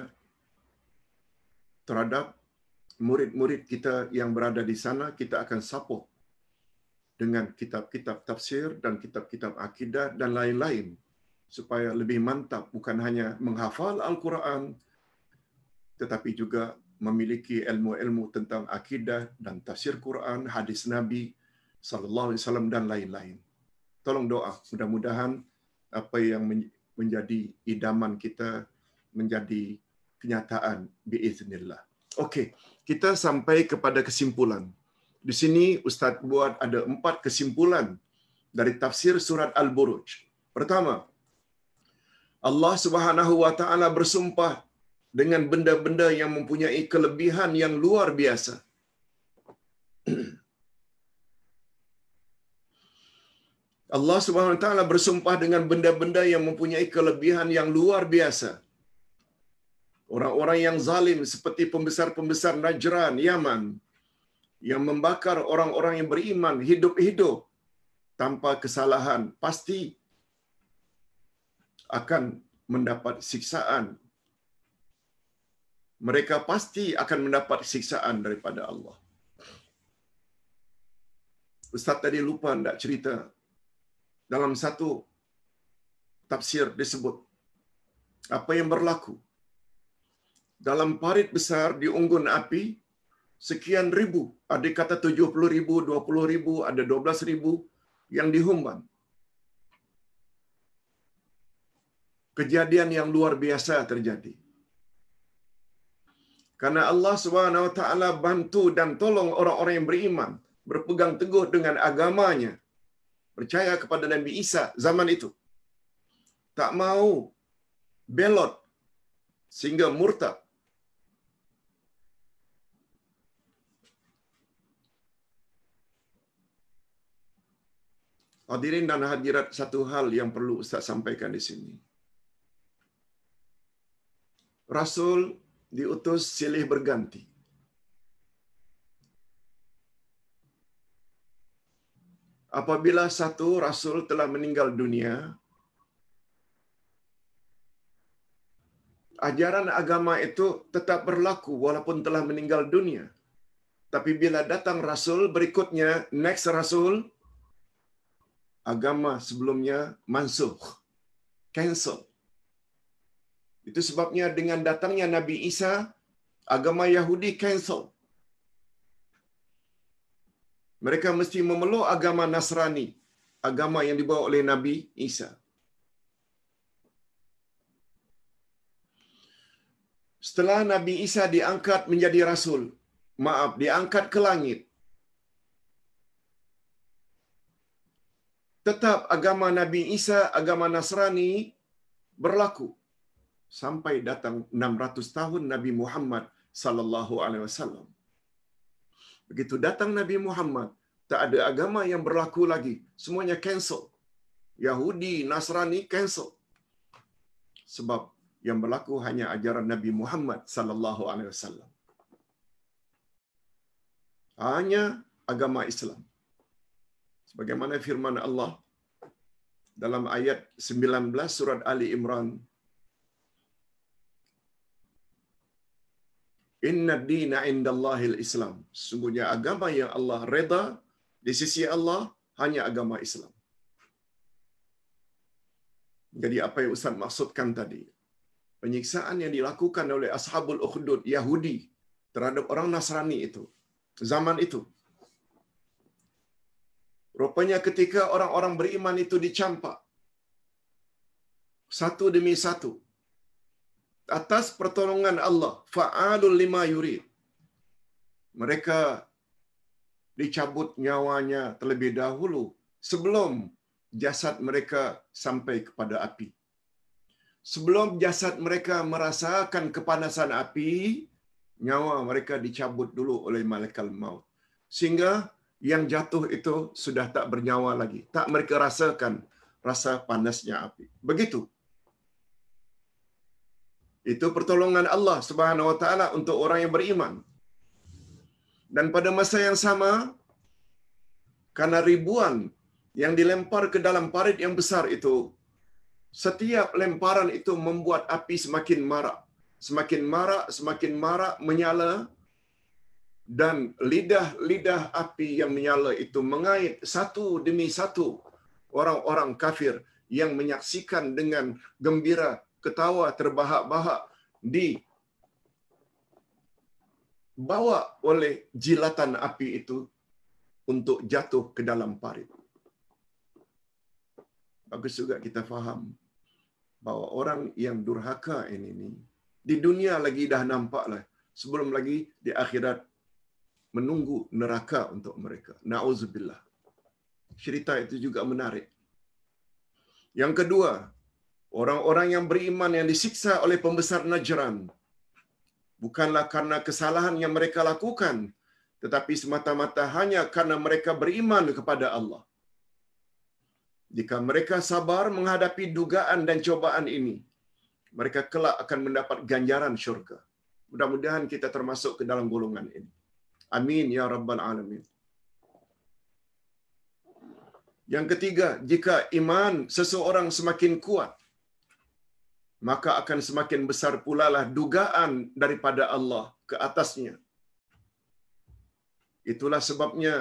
terhadap murid-murid kita yang berada di sana kita akan support dengan kitab-kitab tafsir dan kitab-kitab akidah dan lain-lain supaya lebih mantap bukan hanya menghafal Al-Quran tetapi juga memiliki ilmu-ilmu tentang akidah dan tafsir Quran, hadis Nabi sallallahu alaihi wasallam dan lain-lain. Tolong doa, mudah-mudahan apa yang menjadi idaman kita menjadi kenyataan biiznillah. Okey, kita sampai kepada kesimpulan. Di sini Ustaz buat ada empat kesimpulan dari tafsir surat Al-Buruj. Pertama, Allah Subhanahu wa taala bersumpah dengan benda-benda yang mempunyai kelebihan yang luar biasa. Allah Subhanahu wa taala bersumpah dengan benda-benda yang mempunyai kelebihan yang luar biasa. Orang-orang yang zalim seperti pembesar-pembesar Najran, Yaman yang membakar orang-orang yang beriman hidup-hidup tanpa kesalahan pasti akan mendapat siksaan mereka pasti akan mendapat siksaan daripada Allah. Ustaz tadi lupa nak cerita dalam satu tafsir disebut apa yang berlaku dalam parit besar di unggun api sekian ribu ada kata tujuh puluh ribu dua puluh ribu ada dua belas ribu yang dihumban kejadian yang luar biasa terjadi Karena Allah Subhanahu wa taala bantu dan tolong orang-orang yang beriman, berpegang teguh dengan agamanya, percaya kepada Nabi Isa zaman itu. Tak mau belot sehingga murtad. Hadirin dan hadirat satu hal yang perlu Ustaz sampaikan di sini. Rasul diutus silih berganti. Apabila satu rasul telah meninggal dunia, ajaran agama itu tetap berlaku walaupun telah meninggal dunia. Tapi bila datang rasul berikutnya, next rasul, agama sebelumnya mansuh, cancel. Itu sebabnya dengan datangnya Nabi Isa, agama Yahudi cancel. Mereka mesti memeluk agama Nasrani, agama yang dibawa oleh Nabi Isa. Setelah Nabi Isa diangkat menjadi rasul, maaf, diangkat ke langit. Tetap agama Nabi Isa, agama Nasrani berlaku sampai datang 600 tahun Nabi Muhammad sallallahu alaihi wasallam. Begitu datang Nabi Muhammad, tak ada agama yang berlaku lagi. Semuanya cancel. Yahudi, Nasrani cancel. Sebab yang berlaku hanya ajaran Nabi Muhammad sallallahu alaihi wasallam. Hanya agama Islam. Sebagaimana firman Allah dalam ayat 19 surat Ali Imran Inna dina inda Allahil Islam. Sungguhnya agama yang Allah reda di sisi Allah hanya agama Islam. Jadi apa yang Ustaz maksudkan tadi? Penyiksaan yang dilakukan oleh Ashabul Ukhdud Yahudi terhadap orang Nasrani itu. Zaman itu. Rupanya ketika orang-orang beriman itu dicampak. Satu demi satu. Satu atas pertolongan Allah fa'alul lima yurid mereka dicabut nyawanya terlebih dahulu sebelum jasad mereka sampai kepada api sebelum jasad mereka merasakan kepanasan api nyawa mereka dicabut dulu oleh malaikat maut sehingga yang jatuh itu sudah tak bernyawa lagi tak mereka rasakan rasa panasnya api begitu itu pertolongan Allah Subhanahu wa taala untuk orang yang beriman. Dan pada masa yang sama karena ribuan yang dilempar ke dalam parit yang besar itu setiap lemparan itu membuat api semakin marak, semakin marak, semakin marak menyala dan lidah-lidah api yang menyala itu mengait satu demi satu orang-orang kafir yang menyaksikan dengan gembira ketawa terbahak-bahak di bawa oleh jilatan api itu untuk jatuh ke dalam parit. Bagus juga kita faham bahawa orang yang durhaka ini ini di dunia lagi dah nampaklah sebelum lagi di akhirat menunggu neraka untuk mereka. Nauzubillah. Cerita itu juga menarik. Yang kedua, orang-orang yang beriman yang disiksa oleh pembesar Najran bukanlah karena kesalahan yang mereka lakukan tetapi semata-mata hanya karena mereka beriman kepada Allah. Jika mereka sabar menghadapi dugaan dan cobaan ini, mereka kelak akan mendapat ganjaran syurga. Mudah-mudahan kita termasuk ke dalam golongan ini. Amin ya rabbal alamin. Yang ketiga, jika iman seseorang semakin kuat maka akan semakin besar pula lah dugaan daripada Allah ke atasnya. Itulah sebabnya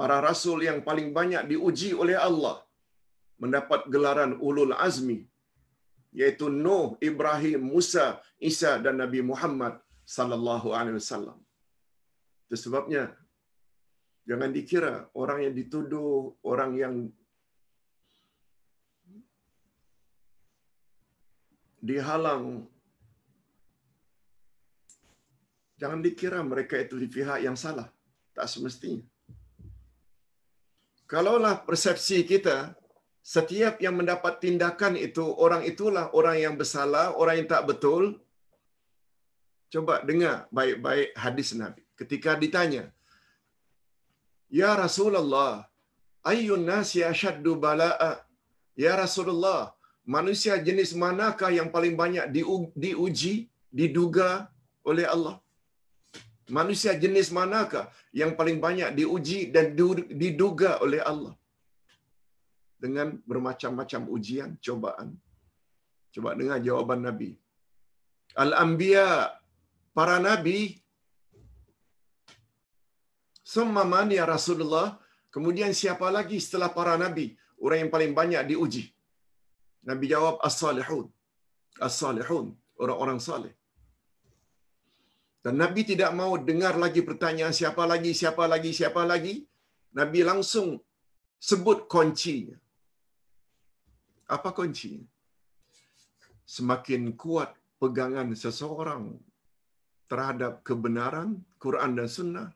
para rasul yang paling banyak diuji oleh Allah mendapat gelaran ulul azmi yaitu Nuh, Ibrahim, Musa, Isa dan Nabi Muhammad sallallahu alaihi wasallam. Itu sebabnya jangan dikira orang yang dituduh, orang yang dihalang. Jangan dikira mereka itu di pihak yang salah. Tak semestinya. Kalaulah persepsi kita, setiap yang mendapat tindakan itu, orang itulah orang yang bersalah, orang yang tak betul, Coba dengar baik-baik hadis Nabi. Ketika ditanya, Ya Rasulullah, ayyun nasi asyaddu bala'a? Ya Rasulullah, manusia jenis manakah yang paling banyak diuji, diduga oleh Allah? Manusia jenis manakah yang paling banyak diuji dan diduga oleh Allah? Dengan bermacam-macam ujian, cobaan. Coba dengar jawaban Nabi. Al-Anbiya, para Nabi, Summa man ya Rasulullah, kemudian siapa lagi setelah para Nabi, orang yang paling banyak diuji? Nabi jawab as-salihun. As-salihun, orang-orang saleh. Dan Nabi tidak mau dengar lagi pertanyaan siapa lagi, siapa lagi, siapa lagi. Nabi langsung sebut kuncinya. Apa kuncinya? Semakin kuat pegangan seseorang terhadap kebenaran Quran dan Sunnah,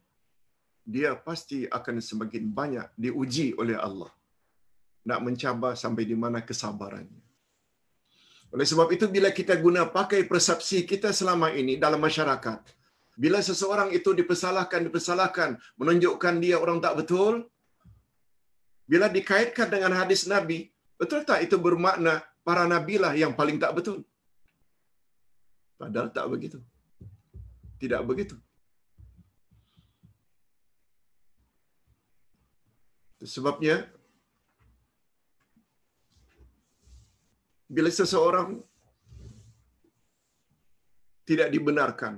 dia pasti akan semakin banyak diuji oleh Allah nak mencabar sampai di mana kesabarannya. Oleh sebab itu bila kita guna pakai persepsi kita selama ini dalam masyarakat, bila seseorang itu dipersalahkan dipersalahkan, menunjukkan dia orang tak betul, bila dikaitkan dengan hadis Nabi, betul tak itu bermakna para nabilah yang paling tak betul? Padahal tak begitu. Tidak begitu. Sebabnya bila seseorang tidak dibenarkan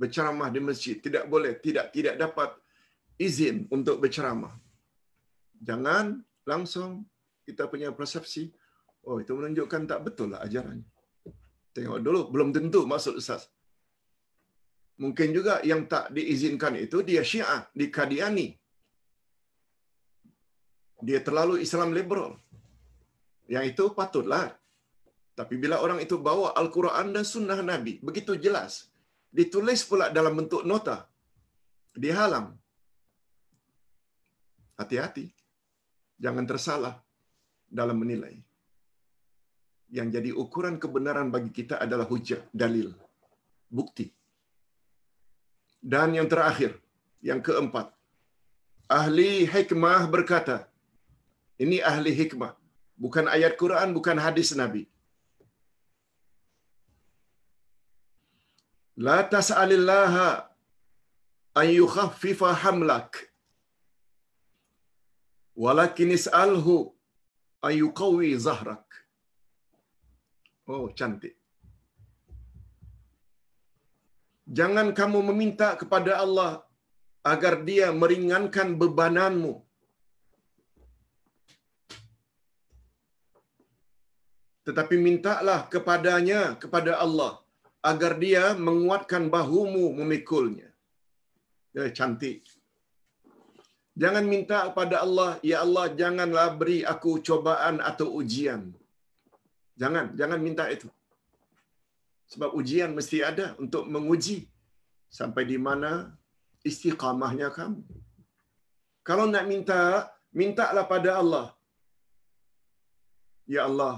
berceramah di masjid, tidak boleh, tidak tidak dapat izin untuk berceramah. Jangan langsung kita punya persepsi, oh itu menunjukkan tak betul lah ajarannya. Tengok dulu, belum tentu masuk ustaz. Mungkin juga yang tak diizinkan itu dia syiah, dikadiani. Dia terlalu Islam liberal. Yang itu patutlah. Tapi bila orang itu bawa Al-Quran dan Sunnah Nabi, begitu jelas. Ditulis pula dalam bentuk nota. dihalang. Hati-hati. Jangan tersalah dalam menilai. Yang jadi ukuran kebenaran bagi kita adalah hujah, dalil, bukti. Dan yang terakhir, yang keempat. Ahli hikmah berkata, ini ahli hikmah bukan ayat Quran, bukan hadis Nabi. La tas'alillaha an yukhaffifa hamlak walakin is'alhu an yuqawi zahrak. Oh, cantik. Jangan kamu meminta kepada Allah agar dia meringankan bebananmu tetapi mintalah kepadanya kepada Allah agar dia menguatkan bahumu memikulnya. Eh, cantik. Jangan minta kepada Allah, ya Allah janganlah beri aku cobaan atau ujian. Jangan, jangan minta itu. Sebab ujian mesti ada untuk menguji sampai di mana istiqamahnya kamu. Kalau nak minta, mintalah pada Allah. Ya Allah,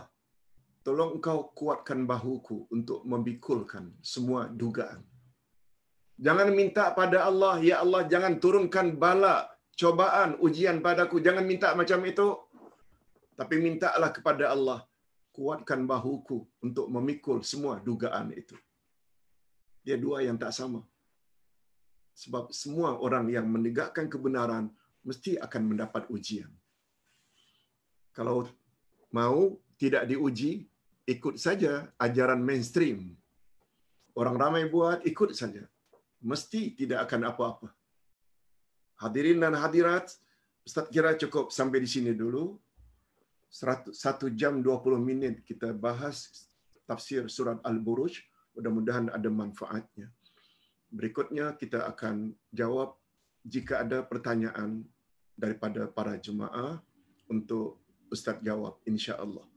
Tolong engkau kuatkan bahuku untuk membikulkan semua dugaan. Jangan minta pada Allah, Ya Allah, jangan turunkan bala, cobaan, ujian padaku. Jangan minta macam itu. Tapi mintalah kepada Allah, kuatkan bahuku untuk memikul semua dugaan itu. Dia dua yang tak sama. Sebab semua orang yang menegakkan kebenaran mesti akan mendapat ujian. Kalau mau tidak diuji, ikut saja ajaran mainstream. Orang ramai buat, ikut saja. Mesti tidak akan apa-apa. Hadirin dan hadirat, Ustaz kira cukup sampai di sini dulu. Satu jam dua puluh minit kita bahas tafsir surat Al-Buruj. Mudah-mudahan ada manfaatnya. Berikutnya kita akan jawab jika ada pertanyaan daripada para jemaah untuk Ustaz jawab insya-Allah.